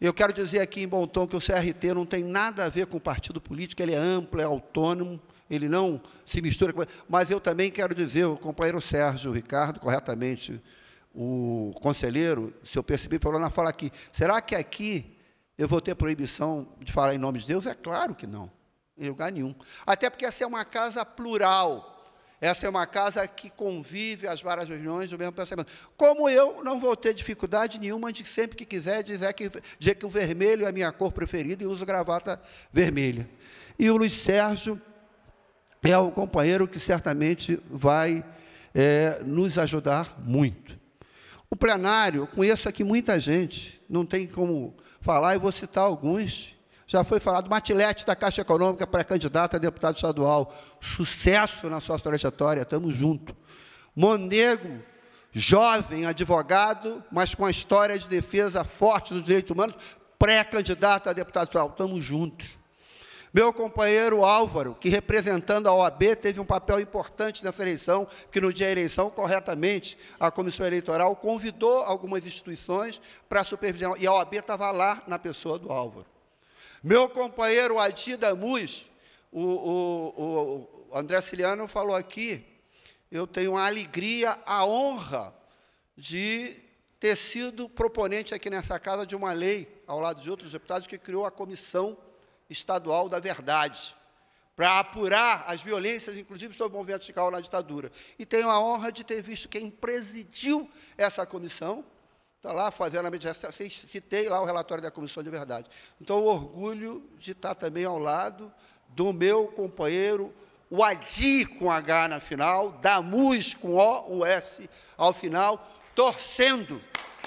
eu quero dizer aqui em bom tom que o CRT não tem nada a ver com partido político, ele é amplo, é autônomo, ele não se mistura com. Mas eu também quero dizer, o companheiro Sérgio Ricardo, corretamente, o conselheiro, se eu percebi, falou na fala aqui: será que aqui eu vou ter proibição de falar em nome de Deus? É claro que não, em lugar nenhum. Até porque essa é uma casa plural. Essa é uma casa que convive as várias reuniões do mesmo pensamento. Como eu não vou ter dificuldade nenhuma de sempre que quiser dizer que, dizer que o vermelho é a minha cor preferida e uso gravata vermelha. E o Luiz Sérgio é o companheiro que certamente vai é, nos ajudar muito. O plenário, eu conheço aqui muita gente, não tem como falar, e vou citar alguns já foi falado, Matilete da Caixa Econômica, pré-candidata a deputado estadual. Sucesso na sua trajetória, estamos juntos. Monego, jovem advogado, mas com a história de defesa forte dos direitos humanos, pré-candidato a deputado estadual. Estamos juntos. Meu companheiro Álvaro, que representando a OAB, teve um papel importante nessa eleição, que no dia da eleição, corretamente, a Comissão Eleitoral convidou algumas instituições para supervisionar, e a OAB estava lá na pessoa do Álvaro. Meu companheiro Adida Mus, o, o, o André Ciliano falou aqui, eu tenho a alegria, a honra de ter sido proponente aqui nessa casa de uma lei, ao lado de outros deputados, que criou a Comissão Estadual da Verdade, para apurar as violências, inclusive sobre o movimento sindical na ditadura. E tenho a honra de ter visto quem presidiu essa comissão, Está lá fazendo a mediação, citei lá o relatório da Comissão de Verdade. Então, orgulho de estar também ao lado do meu companheiro, o ADI com H na final, Damus com O, o S ao final, torcendo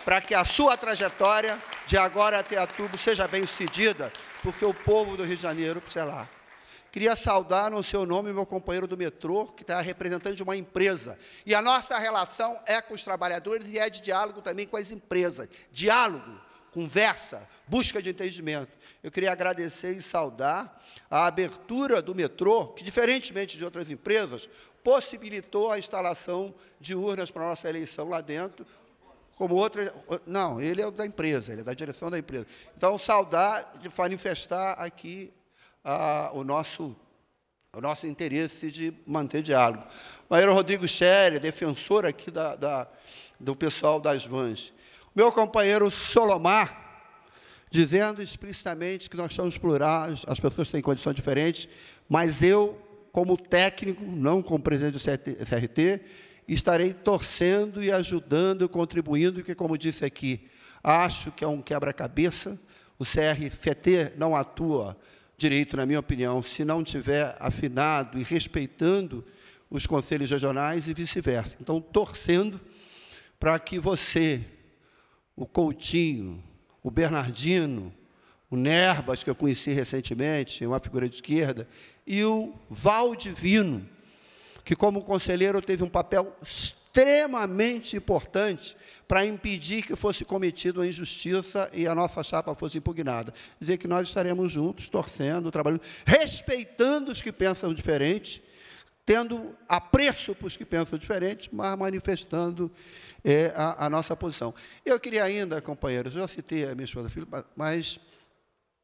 para que a sua trajetória de agora até a tubo seja bem sucedida, porque o povo do Rio de Janeiro precisa lá. Queria saudar no seu nome meu companheiro do metrô, que está representante de uma empresa. E a nossa relação é com os trabalhadores e é de diálogo também com as empresas. Diálogo, conversa, busca de entendimento. Eu queria agradecer e saudar a abertura do metrô, que, diferentemente de outras empresas, possibilitou a instalação de urnas para a nossa eleição lá dentro, como outras... Não, ele é da empresa, ele é da direção da empresa. Então, saudar de manifestar aqui o, nosso, o nosso interesse de manter diálogo. Maíra Rodrigues Scherer, defensor aqui da, da, do pessoal das vans. Meu companheiro Solomar, dizendo explicitamente que nós somos plurais, as pessoas têm condições diferentes. mas eu, como técnico, não como presidente do CRT, estarei torcendo e ajudando, contribuindo, porque, como disse aqui, acho que é um quebra-cabeça, o CRFT não atua direito, na minha opinião, se não tiver afinado e respeitando os conselhos regionais e vice-versa. Então, torcendo para que você, o Coutinho, o Bernardino, o Nerbas, que eu conheci recentemente, uma figura de esquerda, e o Valdivino, que como conselheiro teve um papel extremamente importante para impedir que fosse cometida a injustiça e a nossa chapa fosse impugnada. Dizer que nós estaremos juntos, torcendo, trabalhando, respeitando os que pensam diferente, tendo apreço para os que pensam diferente, mas manifestando é, a, a, nossa posição. Eu queria ainda, companheiros, eu já citei a minha esposa Filipe, mas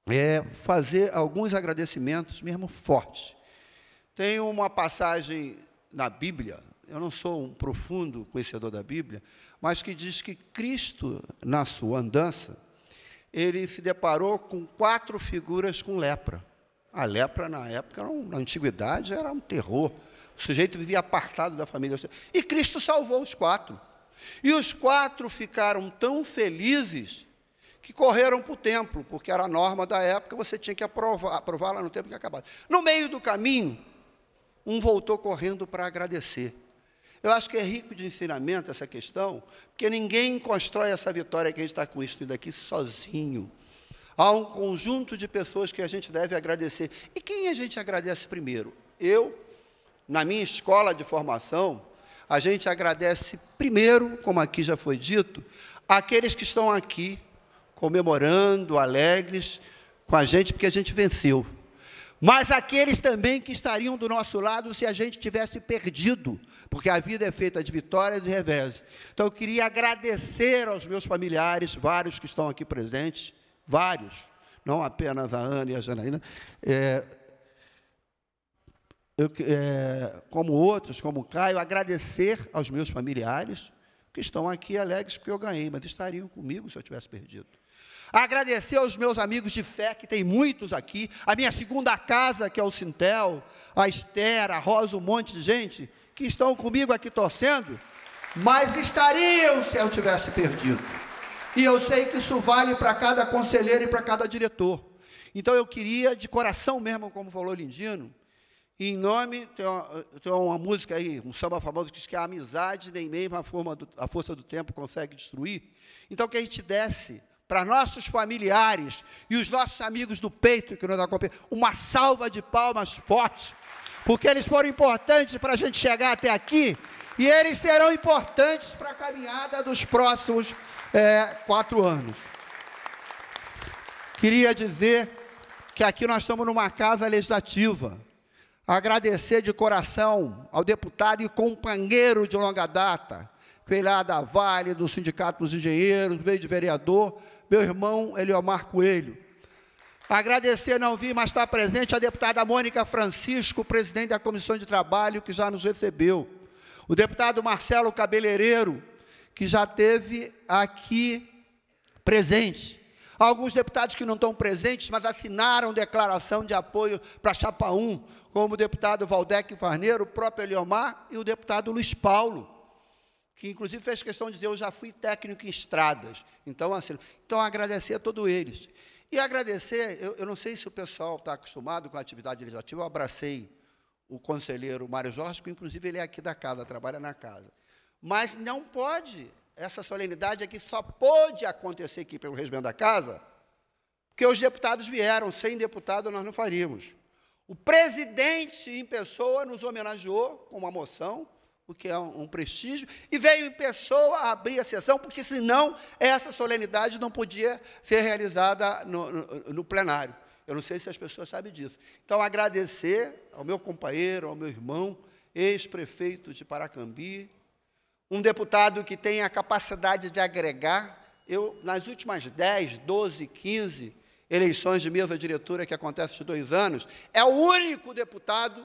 é, fazer alguns agradecimentos mesmo fortes. Tem uma passagem na Bíblia eu não sou um profundo conhecedor da Bíblia, mas que diz que Cristo, na sua andança, ele se deparou com quatro figuras com lepra. A lepra, na época, na antiguidade, era um terror. O sujeito vivia apartado da família. E Cristo salvou os quatro. E os quatro ficaram tão felizes que correram para o templo, porque era a norma da época, você tinha que aprovar, aprovar lá no tempo que acabava. No meio do caminho, um voltou correndo para agradecer. Eu acho que é rico de ensinamento essa questão, porque ninguém constrói essa vitória que a gente está com isso daqui sozinho. Há um conjunto de pessoas que a gente deve agradecer. E quem a gente agradece primeiro? Eu, na minha escola de formação, a gente agradece primeiro, como aqui já foi dito, aqueles que estão aqui comemorando, alegres com a gente, porque a gente venceu mas aqueles também que estariam do nosso lado se a gente tivesse perdido, porque a vida é feita de vitórias e reveses. Então eu queria agradecer aos meus familiares, vários que estão aqui presentes, vários, não apenas a Ana e a Janaína, é, eu, é, como outros, como o Caio, agradecer aos meus familiares que estão aqui alegres porque eu ganhei, mas estariam comigo se eu tivesse perdido agradecer aos meus amigos de fé, que tem muitos aqui, a minha segunda casa, que é o Sintel, a Esther, a Rosa, um monte de gente que estão comigo aqui torcendo, mas estariam se eu tivesse perdido. E eu sei que isso vale para cada conselheiro e para cada diretor. Então eu queria, de coração mesmo, como falou Lindino, em nome, tem uma, tem uma, música aí, um samba famoso que diz que a amizade nem mesmo a, do, a força do tempo consegue destruir. Então, que a gente desse para nossos familiares e os nossos amigos do peito que nos acompanham, uma salva de palmas forte, porque eles foram importantes para a gente chegar até aqui e eles serão importantes para a caminhada dos próximos é, quatro anos. Queria dizer que aqui nós estamos numa casa legislativa. Agradecer de coração ao deputado e companheiro de longa data, da Vale, do Sindicato dos Engenheiros, veio de vereador, meu irmão Eliomar Coelho. Agradecer não vir, mas estar presente a deputada Mônica Francisco, presidente da Comissão de Trabalho, que já nos recebeu. O deputado Marcelo Cabeleireiro, que já teve aqui presente. Alguns deputados que não estão presentes, mas assinaram declaração de apoio para a Chapa 1, como o deputado Valdec Farneiro, o próprio Eliomar e o deputado Luiz Paulo que inclusive fez questão de dizer, eu já fui técnico em estradas. Então, assim, então agradecer a todos eles. E agradecer, eu, eu não sei se o pessoal está acostumado com a atividade legislativa, eu abracei o conselheiro Mário Jorge, que inclusive ele é aqui da casa, trabalha na casa. Mas não pode, essa solenidade aqui só pôde acontecer aqui pelo regimento da casa, porque os deputados vieram, sem deputado nós não faríamos. O presidente em pessoa nos homenageou com uma moção, porque é um, um prestígio, e veio em pessoa abrir a sessão, porque senão essa solenidade não podia ser realizada no, no, no plenário. Eu não sei se as pessoas sabem disso. Então, agradecer ao meu companheiro, ao meu irmão, ex-prefeito de Paracambi, um deputado que tem a capacidade de agregar. Eu, nas últimas 10, 12, 15 eleições de mesa diretora que acontecem de dois anos, é o único deputado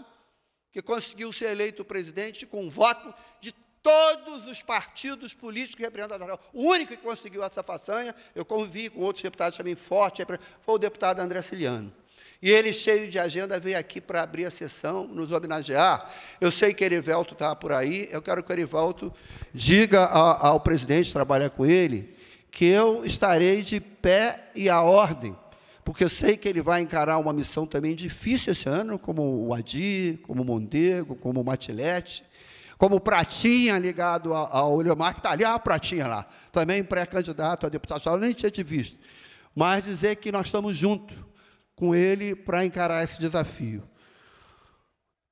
que conseguiu ser eleito presidente com o voto de todos os partidos políticos representados. O único que conseguiu essa façanha, eu convivi com outros deputados também fortes, foi o deputado André Ciliano. E ele, cheio de agenda, veio aqui para abrir a sessão, nos homenagear. Eu sei que Erivelto está por aí, eu quero que Erivelto diga ao, ao presidente, trabalhar com ele, que eu estarei de pé e à ordem porque eu sei que ele vai encarar uma missão também difícil esse ano, como o Adi, como o Mondego, como o Matilete, como o Pratinha ligado ao Leomar, que está ali, ah, a Pratinha lá, também pré-candidato a deputado estadual, nem tinha te visto. Mas dizer que nós estamos juntos com ele para encarar esse desafio.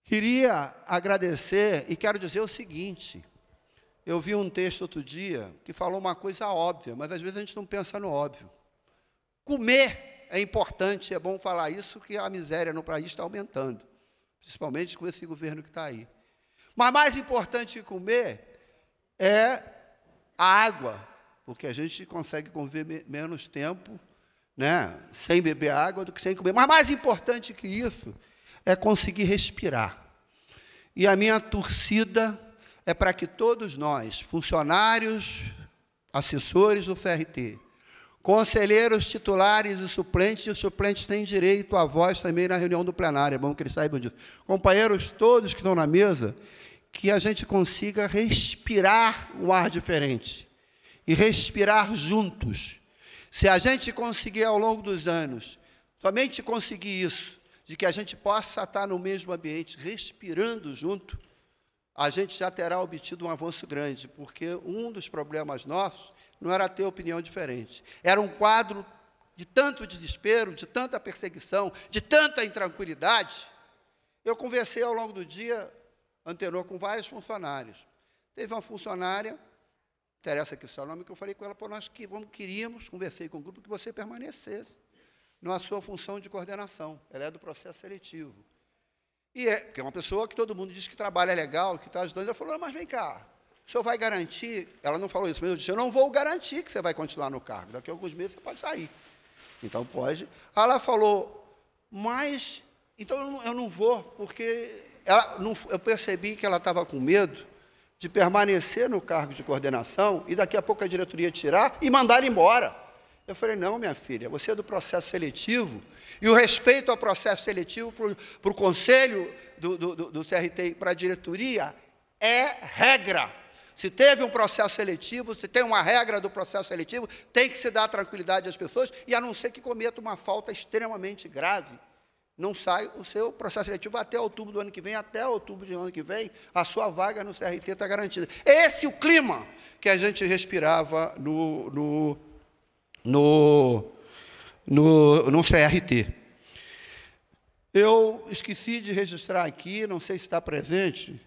Queria agradecer e quero dizer o seguinte: eu vi um texto outro dia que falou uma coisa óbvia, mas às vezes a gente não pensa no óbvio. Comer é importante, é bom falar isso, que a miséria no país está aumentando, principalmente com esse governo que está aí. Mas mais importante que comer é a água, porque a gente consegue conviver menos tempo né, sem beber água do que sem comer. Mas mais importante que isso é conseguir respirar. E a minha torcida é para que todos nós, funcionários, assessores do CRT, Conselheiros titulares e suplentes, e os suplentes têm direito à voz também na reunião do plenário, é bom que eles saibam disso. Companheiros todos que estão na mesa, que a gente consiga respirar um ar diferente e respirar juntos. Se a gente conseguir ao longo dos anos, somente conseguir isso, de que a gente possa estar no mesmo ambiente, respirando junto, a gente já terá obtido um avanço grande, porque um dos problemas nossos não era ter opinião diferente. Era um quadro de tanto desespero, de tanta perseguição, de tanta intranquilidade. Eu conversei ao longo do dia anterior com vários funcionários. Teve uma funcionária, interessa aqui o seu nome, que eu falei com ela, pô, nós que, vamos, queríamos, conversei com o grupo, que você permanecesse na sua função de coordenação. Ela é do processo seletivo. E é, porque é uma pessoa que todo mundo diz que trabalha legal, que está ajudando. Ela falou, mas vem cá, senhor vai garantir, ela não falou isso, mas eu disse, eu não vou garantir que você vai continuar no cargo, daqui a alguns meses você pode sair. Então pode. Aí ela falou, mas, então eu não, vou, porque não, eu percebi que ela estava com medo de permanecer no cargo de coordenação e daqui a pouco a diretoria tirar e mandar ele embora. Eu falei, não, minha filha, você é do processo seletivo, e o respeito ao processo seletivo para o conselho do, do, do CRT para a diretoria é regra. Se teve um processo seletivo, se tem uma regra do processo seletivo, tem que se dar tranquilidade às pessoas, e a não ser que cometa uma falta extremamente grave, não sai o seu processo seletivo até outubro do ano que vem, até outubro do ano que vem, a sua vaga no CRT está garantida. Esse é o clima que a gente respirava no, no, no, no, no CRT. Eu esqueci de registrar aqui, não sei se está presente,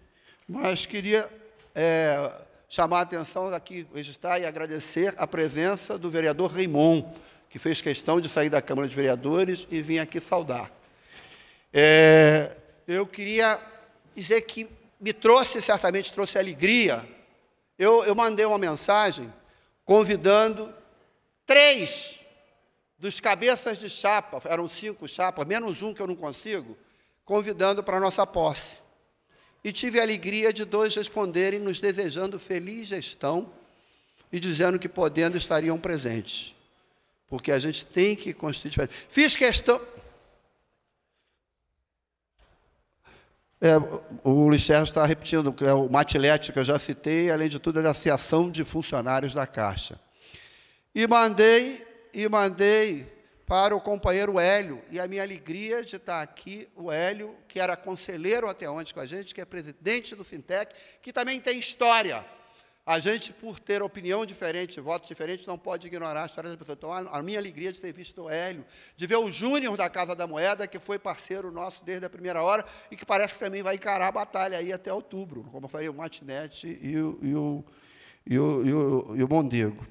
mas queria é, chamar a atenção aqui, registrar e agradecer a presença do vereador Raimon, que fez questão de sair da Câmara de Vereadores e vir aqui saudar. É, eu queria dizer que me trouxe, certamente trouxe alegria. Eu, eu mandei uma mensagem convidando três dos cabeças de chapa, eram cinco chapas, menos um que eu não consigo, convidando para a nossa posse e tive a alegria de dois responderem nos desejando feliz gestão e dizendo que podendo estariam presentes. Porque a gente tem que constituir. Fiz questão. É, o Luiz Sérgio está repetindo, é o Matilete, que eu já citei, além de tudo, é da Associação de Funcionários da Caixa. E mandei, e mandei para o companheiro Hélio, e a minha alegria de estar aqui, o Hélio, que era conselheiro até ontem com a gente, que é presidente do Sintec, que também tem história. A gente, por ter opinião diferente, votos diferentes, não pode ignorar a história da pessoa. Então, a minha alegria de ter visto o Hélio, de ver o Júnior da Casa da Moeda, que foi parceiro nosso desde a primeira hora e que parece que também vai encarar a batalha aí até outubro, como eu falei, o Matinete e o, e o, e o, e o, e o Mondego.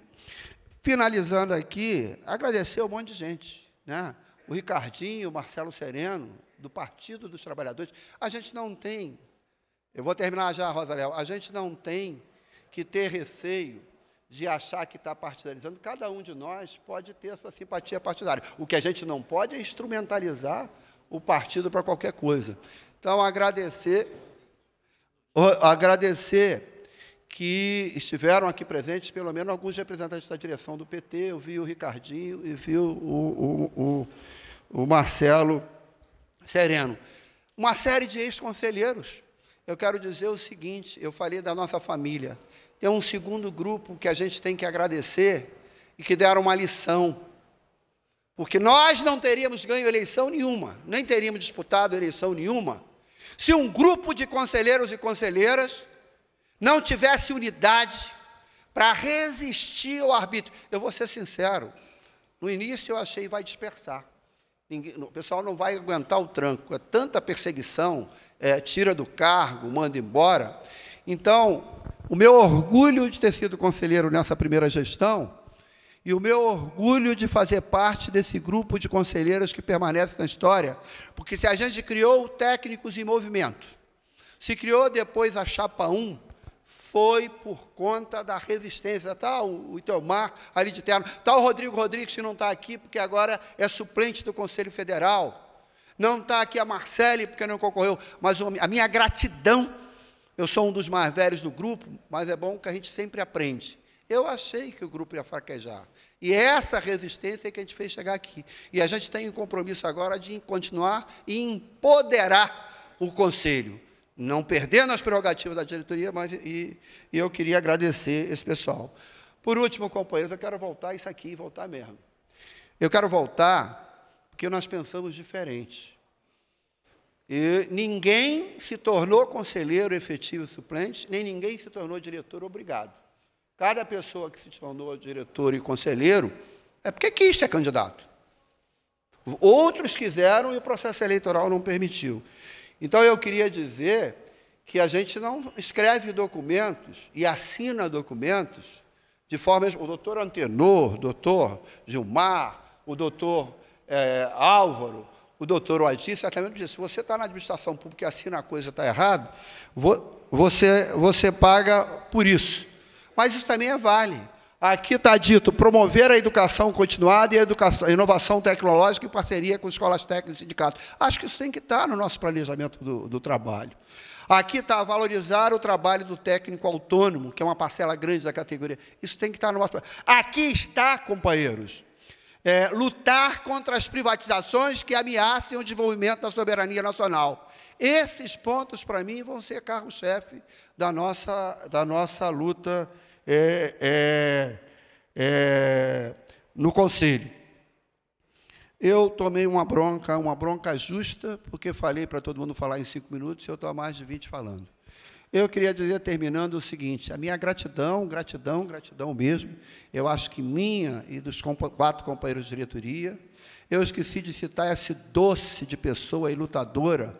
Finalizando aqui, agradecer um monte de gente, né? O Ricardinho, o Marcelo Sereno, do Partido dos Trabalhadores. A gente não tem, eu vou terminar já, Rosa a gente não tem que ter receio de achar que está partidarizando. Cada um de nós pode ter sua simpatia partidária. O que a gente não pode é instrumentalizar o partido para qualquer coisa. Então, agradecer, agradecer que estiveram aqui presentes, pelo menos alguns representantes da direção do PT, eu vi o Ricardinho e vi o, o, o, o Marcelo Sereno. Uma série de ex-conselheiros. Eu quero dizer o seguinte: eu falei da nossa família. Tem um segundo grupo que a gente tem que agradecer e que deram uma lição. Porque nós não teríamos ganho eleição nenhuma, nem teríamos disputado eleição nenhuma, se um grupo de conselheiros e conselheiras não tivesse unidade para resistir ao arbítrio. Eu vou ser sincero, no início eu achei vai dispersar. Ninguém, o pessoal não vai aguentar o tranco, é tanta perseguição, é, tira do cargo, manda embora. Então, o meu orgulho de ter sido conselheiro nessa primeira gestão e o meu orgulho de fazer parte desse grupo de conselheiros que permanece na história, porque se a gente criou técnicos em movimento, se criou depois a chapa 1, foi por conta da resistência. Está o, o Itamar ali de terno. Está o Rodrigo Rodrigues, que não está aqui, porque agora é suplente do Conselho Federal. Não está aqui a Marcele, porque não concorreu. Mas a minha gratidão, eu sou um dos mais velhos do grupo, mas é bom que a gente sempre aprende. Eu achei que o grupo ia fraquejar. E é essa resistência é que a gente fez chegar aqui. E a gente tem um compromisso agora de continuar e empoderar o conselho não perdendo as prerrogativas da diretoria, mas e, e eu queria agradecer esse pessoal. Por último, companheiros, eu quero voltar isso aqui, voltar mesmo. Eu quero voltar porque nós pensamos diferente. E ninguém se tornou conselheiro efetivo suplente, nem ninguém se tornou diretor obrigado. Cada pessoa que se tornou diretor e conselheiro é porque quis ser candidato. Outros quiseram e o processo eleitoral não permitiu. Então eu queria dizer que a gente não escreve documentos e assina documentos de forma. O doutor Antenor, o doutor Gilmar, o doutor é, Álvaro, o doutor Oiti certamente disse: se você está na administração pública e assina a coisa está errado, você, você paga por isso. Mas isso também é vale. Aqui está dito promover a educação continuada e a educação, inovação tecnológica em parceria com escolas técnicas e sindicatos. Acho que isso tem que estar tá no nosso planejamento do, do trabalho. Aqui está valorizar o trabalho do técnico autônomo, que é uma parcela grande da categoria. Isso tem que estar tá no nosso Aqui está, companheiros, é, lutar contra as privatizações que ameacem o desenvolvimento da soberania nacional. Esses pontos, para mim, vão ser carro-chefe da nossa, da nossa luta é, é, é, no conselho. Eu tomei uma bronca, uma bronca justa, porque falei para todo mundo falar em cinco minutos e eu estou há mais de 20 falando. Eu queria dizer, terminando, o seguinte: a minha gratidão, gratidão, gratidão mesmo. Eu acho que minha e dos quatro companheiros de diretoria. Eu esqueci de citar esse doce de pessoa e lutadora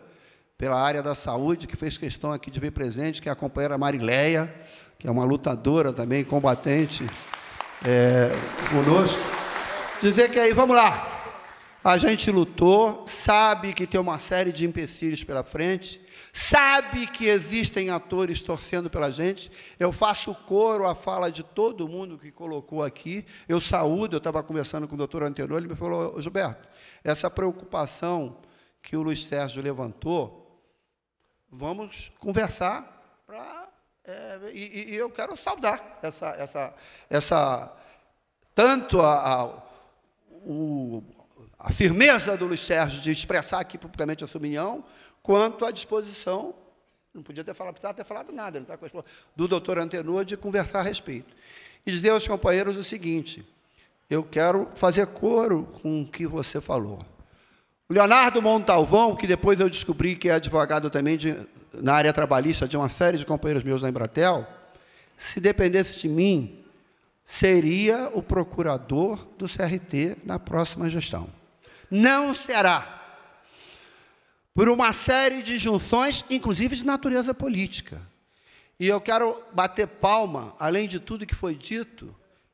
pela área da saúde, que fez questão aqui de vir presente, que é a companheira Marileia, que é uma lutadora também, combatente é, conosco. Dizer que aí, vamos lá. A gente lutou, sabe que tem uma série de empecilhos pela frente, sabe que existem atores torcendo pela gente. Eu faço coro à fala de todo mundo que colocou aqui. Eu saúdo, eu estava conversando com o doutor Antenor ele me falou, Gilberto, essa preocupação que o Luiz Sérgio levantou, vamos conversar é, e, e, eu quero saudar essa, essa, essa tanto a, a, o, a firmeza do Luiz Sérgio de expressar aqui publicamente a sua opinião, quanto à disposição, não podia ter falado, precisava ter falado nada, não está do doutor Antenor de conversar a respeito. E dizer aos companheiros o seguinte, eu quero fazer coro com o que você falou. O Leonardo Montalvão, que depois eu descobri que é advogado também de, na área trabalhista de uma série de companheiros meus na Embratel, se dependesse de mim, seria o procurador do CRT na próxima gestão. Não será. Por uma série de junções, inclusive de natureza política. E eu quero bater palma, além de tudo que foi dito,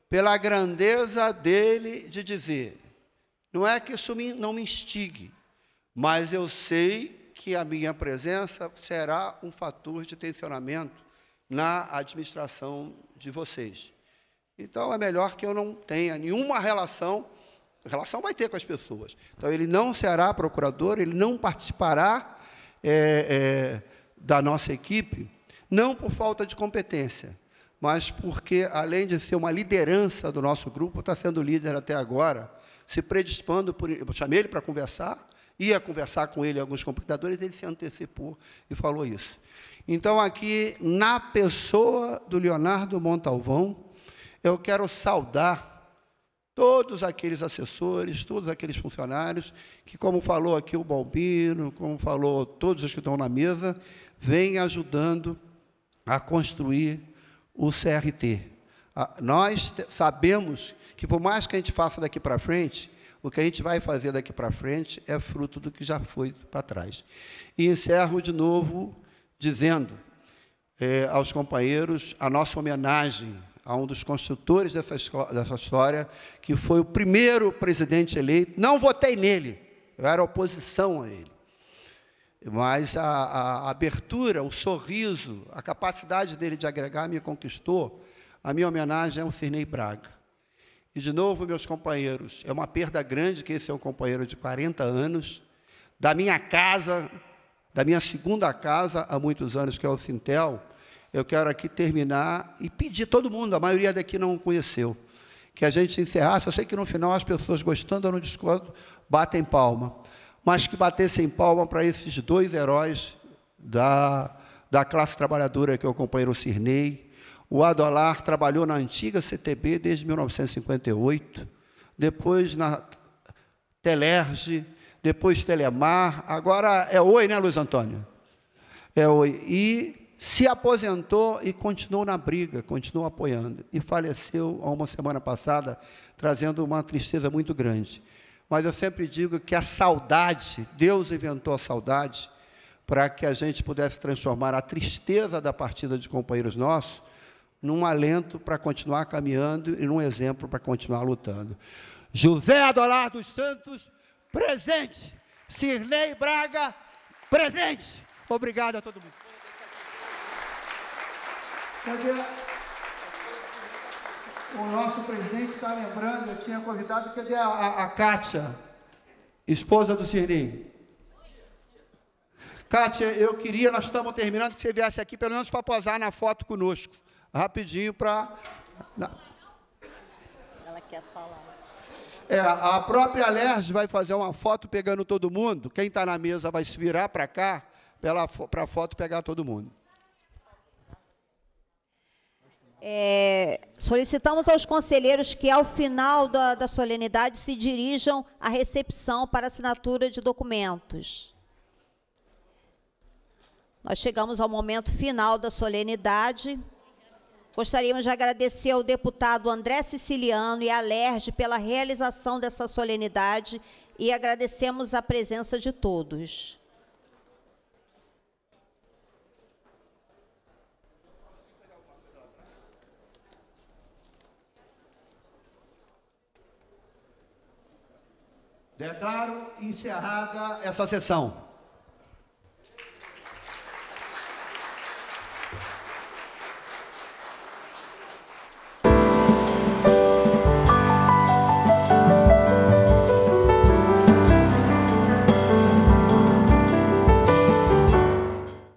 pela grandeza dele de dizer: não é que isso me, não me instigue, mas eu sei que a minha presença será um fator de tensionamento na administração de vocês. Então é melhor que eu não tenha nenhuma relação, relação vai ter com as pessoas. Então ele não será procurador, ele não participará é, é, da nossa equipe, não por falta de competência, mas porque, além de ser uma liderança do nosso grupo, está sendo líder até agora se predispondo, por, eu chamei ele para conversar, ia conversar com ele alguns computadores, ele se antecipou e falou isso. Então, aqui, na pessoa do Leonardo Montalvão, eu quero saudar todos aqueles assessores, todos aqueles funcionários que, como falou aqui o Balbino, como falou todos os que estão na mesa, vêm ajudando a construir o CRT. Ah, nós sabemos que, por mais que a gente faça daqui para frente, o que a gente vai fazer daqui para frente é fruto do que já foi para trás. E encerro de novo dizendo eh, aos companheiros a nossa homenagem a um dos construtores dessa, dessa história, que foi o primeiro presidente eleito. Não votei nele, eu era oposição a ele. Mas a, a abertura, o sorriso, a capacidade dele de agregar me conquistou a minha homenagem é ao Cirnei Braga. E, de novo, meus companheiros, é uma perda grande que esse é um companheiro de 40 anos, da minha casa, da minha segunda casa há muitos anos, que é o Sintel. Eu quero aqui terminar e pedir todo mundo, a maioria daqui não conheceu, que a gente encerrasse. Eu sei que no final as pessoas, gostando ou não discordando, batem palma, mas que batessem palma para esses dois heróis da, da classe trabalhadora, que é o companheiro Cirnei o Adolar trabalhou na antiga CTB desde 1958, depois na Telerge, depois Telemar, agora é Oi, né, Luiz Antônio? É Oi. E se aposentou e continuou na briga, continuou apoiando. E faleceu há uma semana passada, trazendo uma tristeza muito grande. Mas eu sempre digo que a saudade, Deus inventou a saudade para que a gente pudesse transformar a tristeza da partida de companheiros nossos num alento para continuar caminhando e num exemplo para continuar lutando. José Adolar dos Santos, presente. Cirlei Braga, presente. Obrigado a todo mundo. O nosso presidente está lembrando, eu tinha convidado, cadê a, a, a Kátia, esposa do Cirlei? Kátia, eu queria, nós estamos terminando, que você viesse aqui, pelo menos para posar na foto conosco rapidinho para. Ela quer falar. É, a própria Lerge vai fazer uma foto pegando todo mundo. Quem está na mesa vai se virar para cá para a foto pegar todo mundo. É, solicitamos aos conselheiros que, ao final da, da solenidade, se dirijam à recepção para assinatura de documentos. Nós chegamos ao momento final da solenidade. Gostaríamos de agradecer ao deputado André Siciliano e à LERJ pela realização dessa solenidade e agradecemos a presença de todos. Declaro encerrada essa sessão.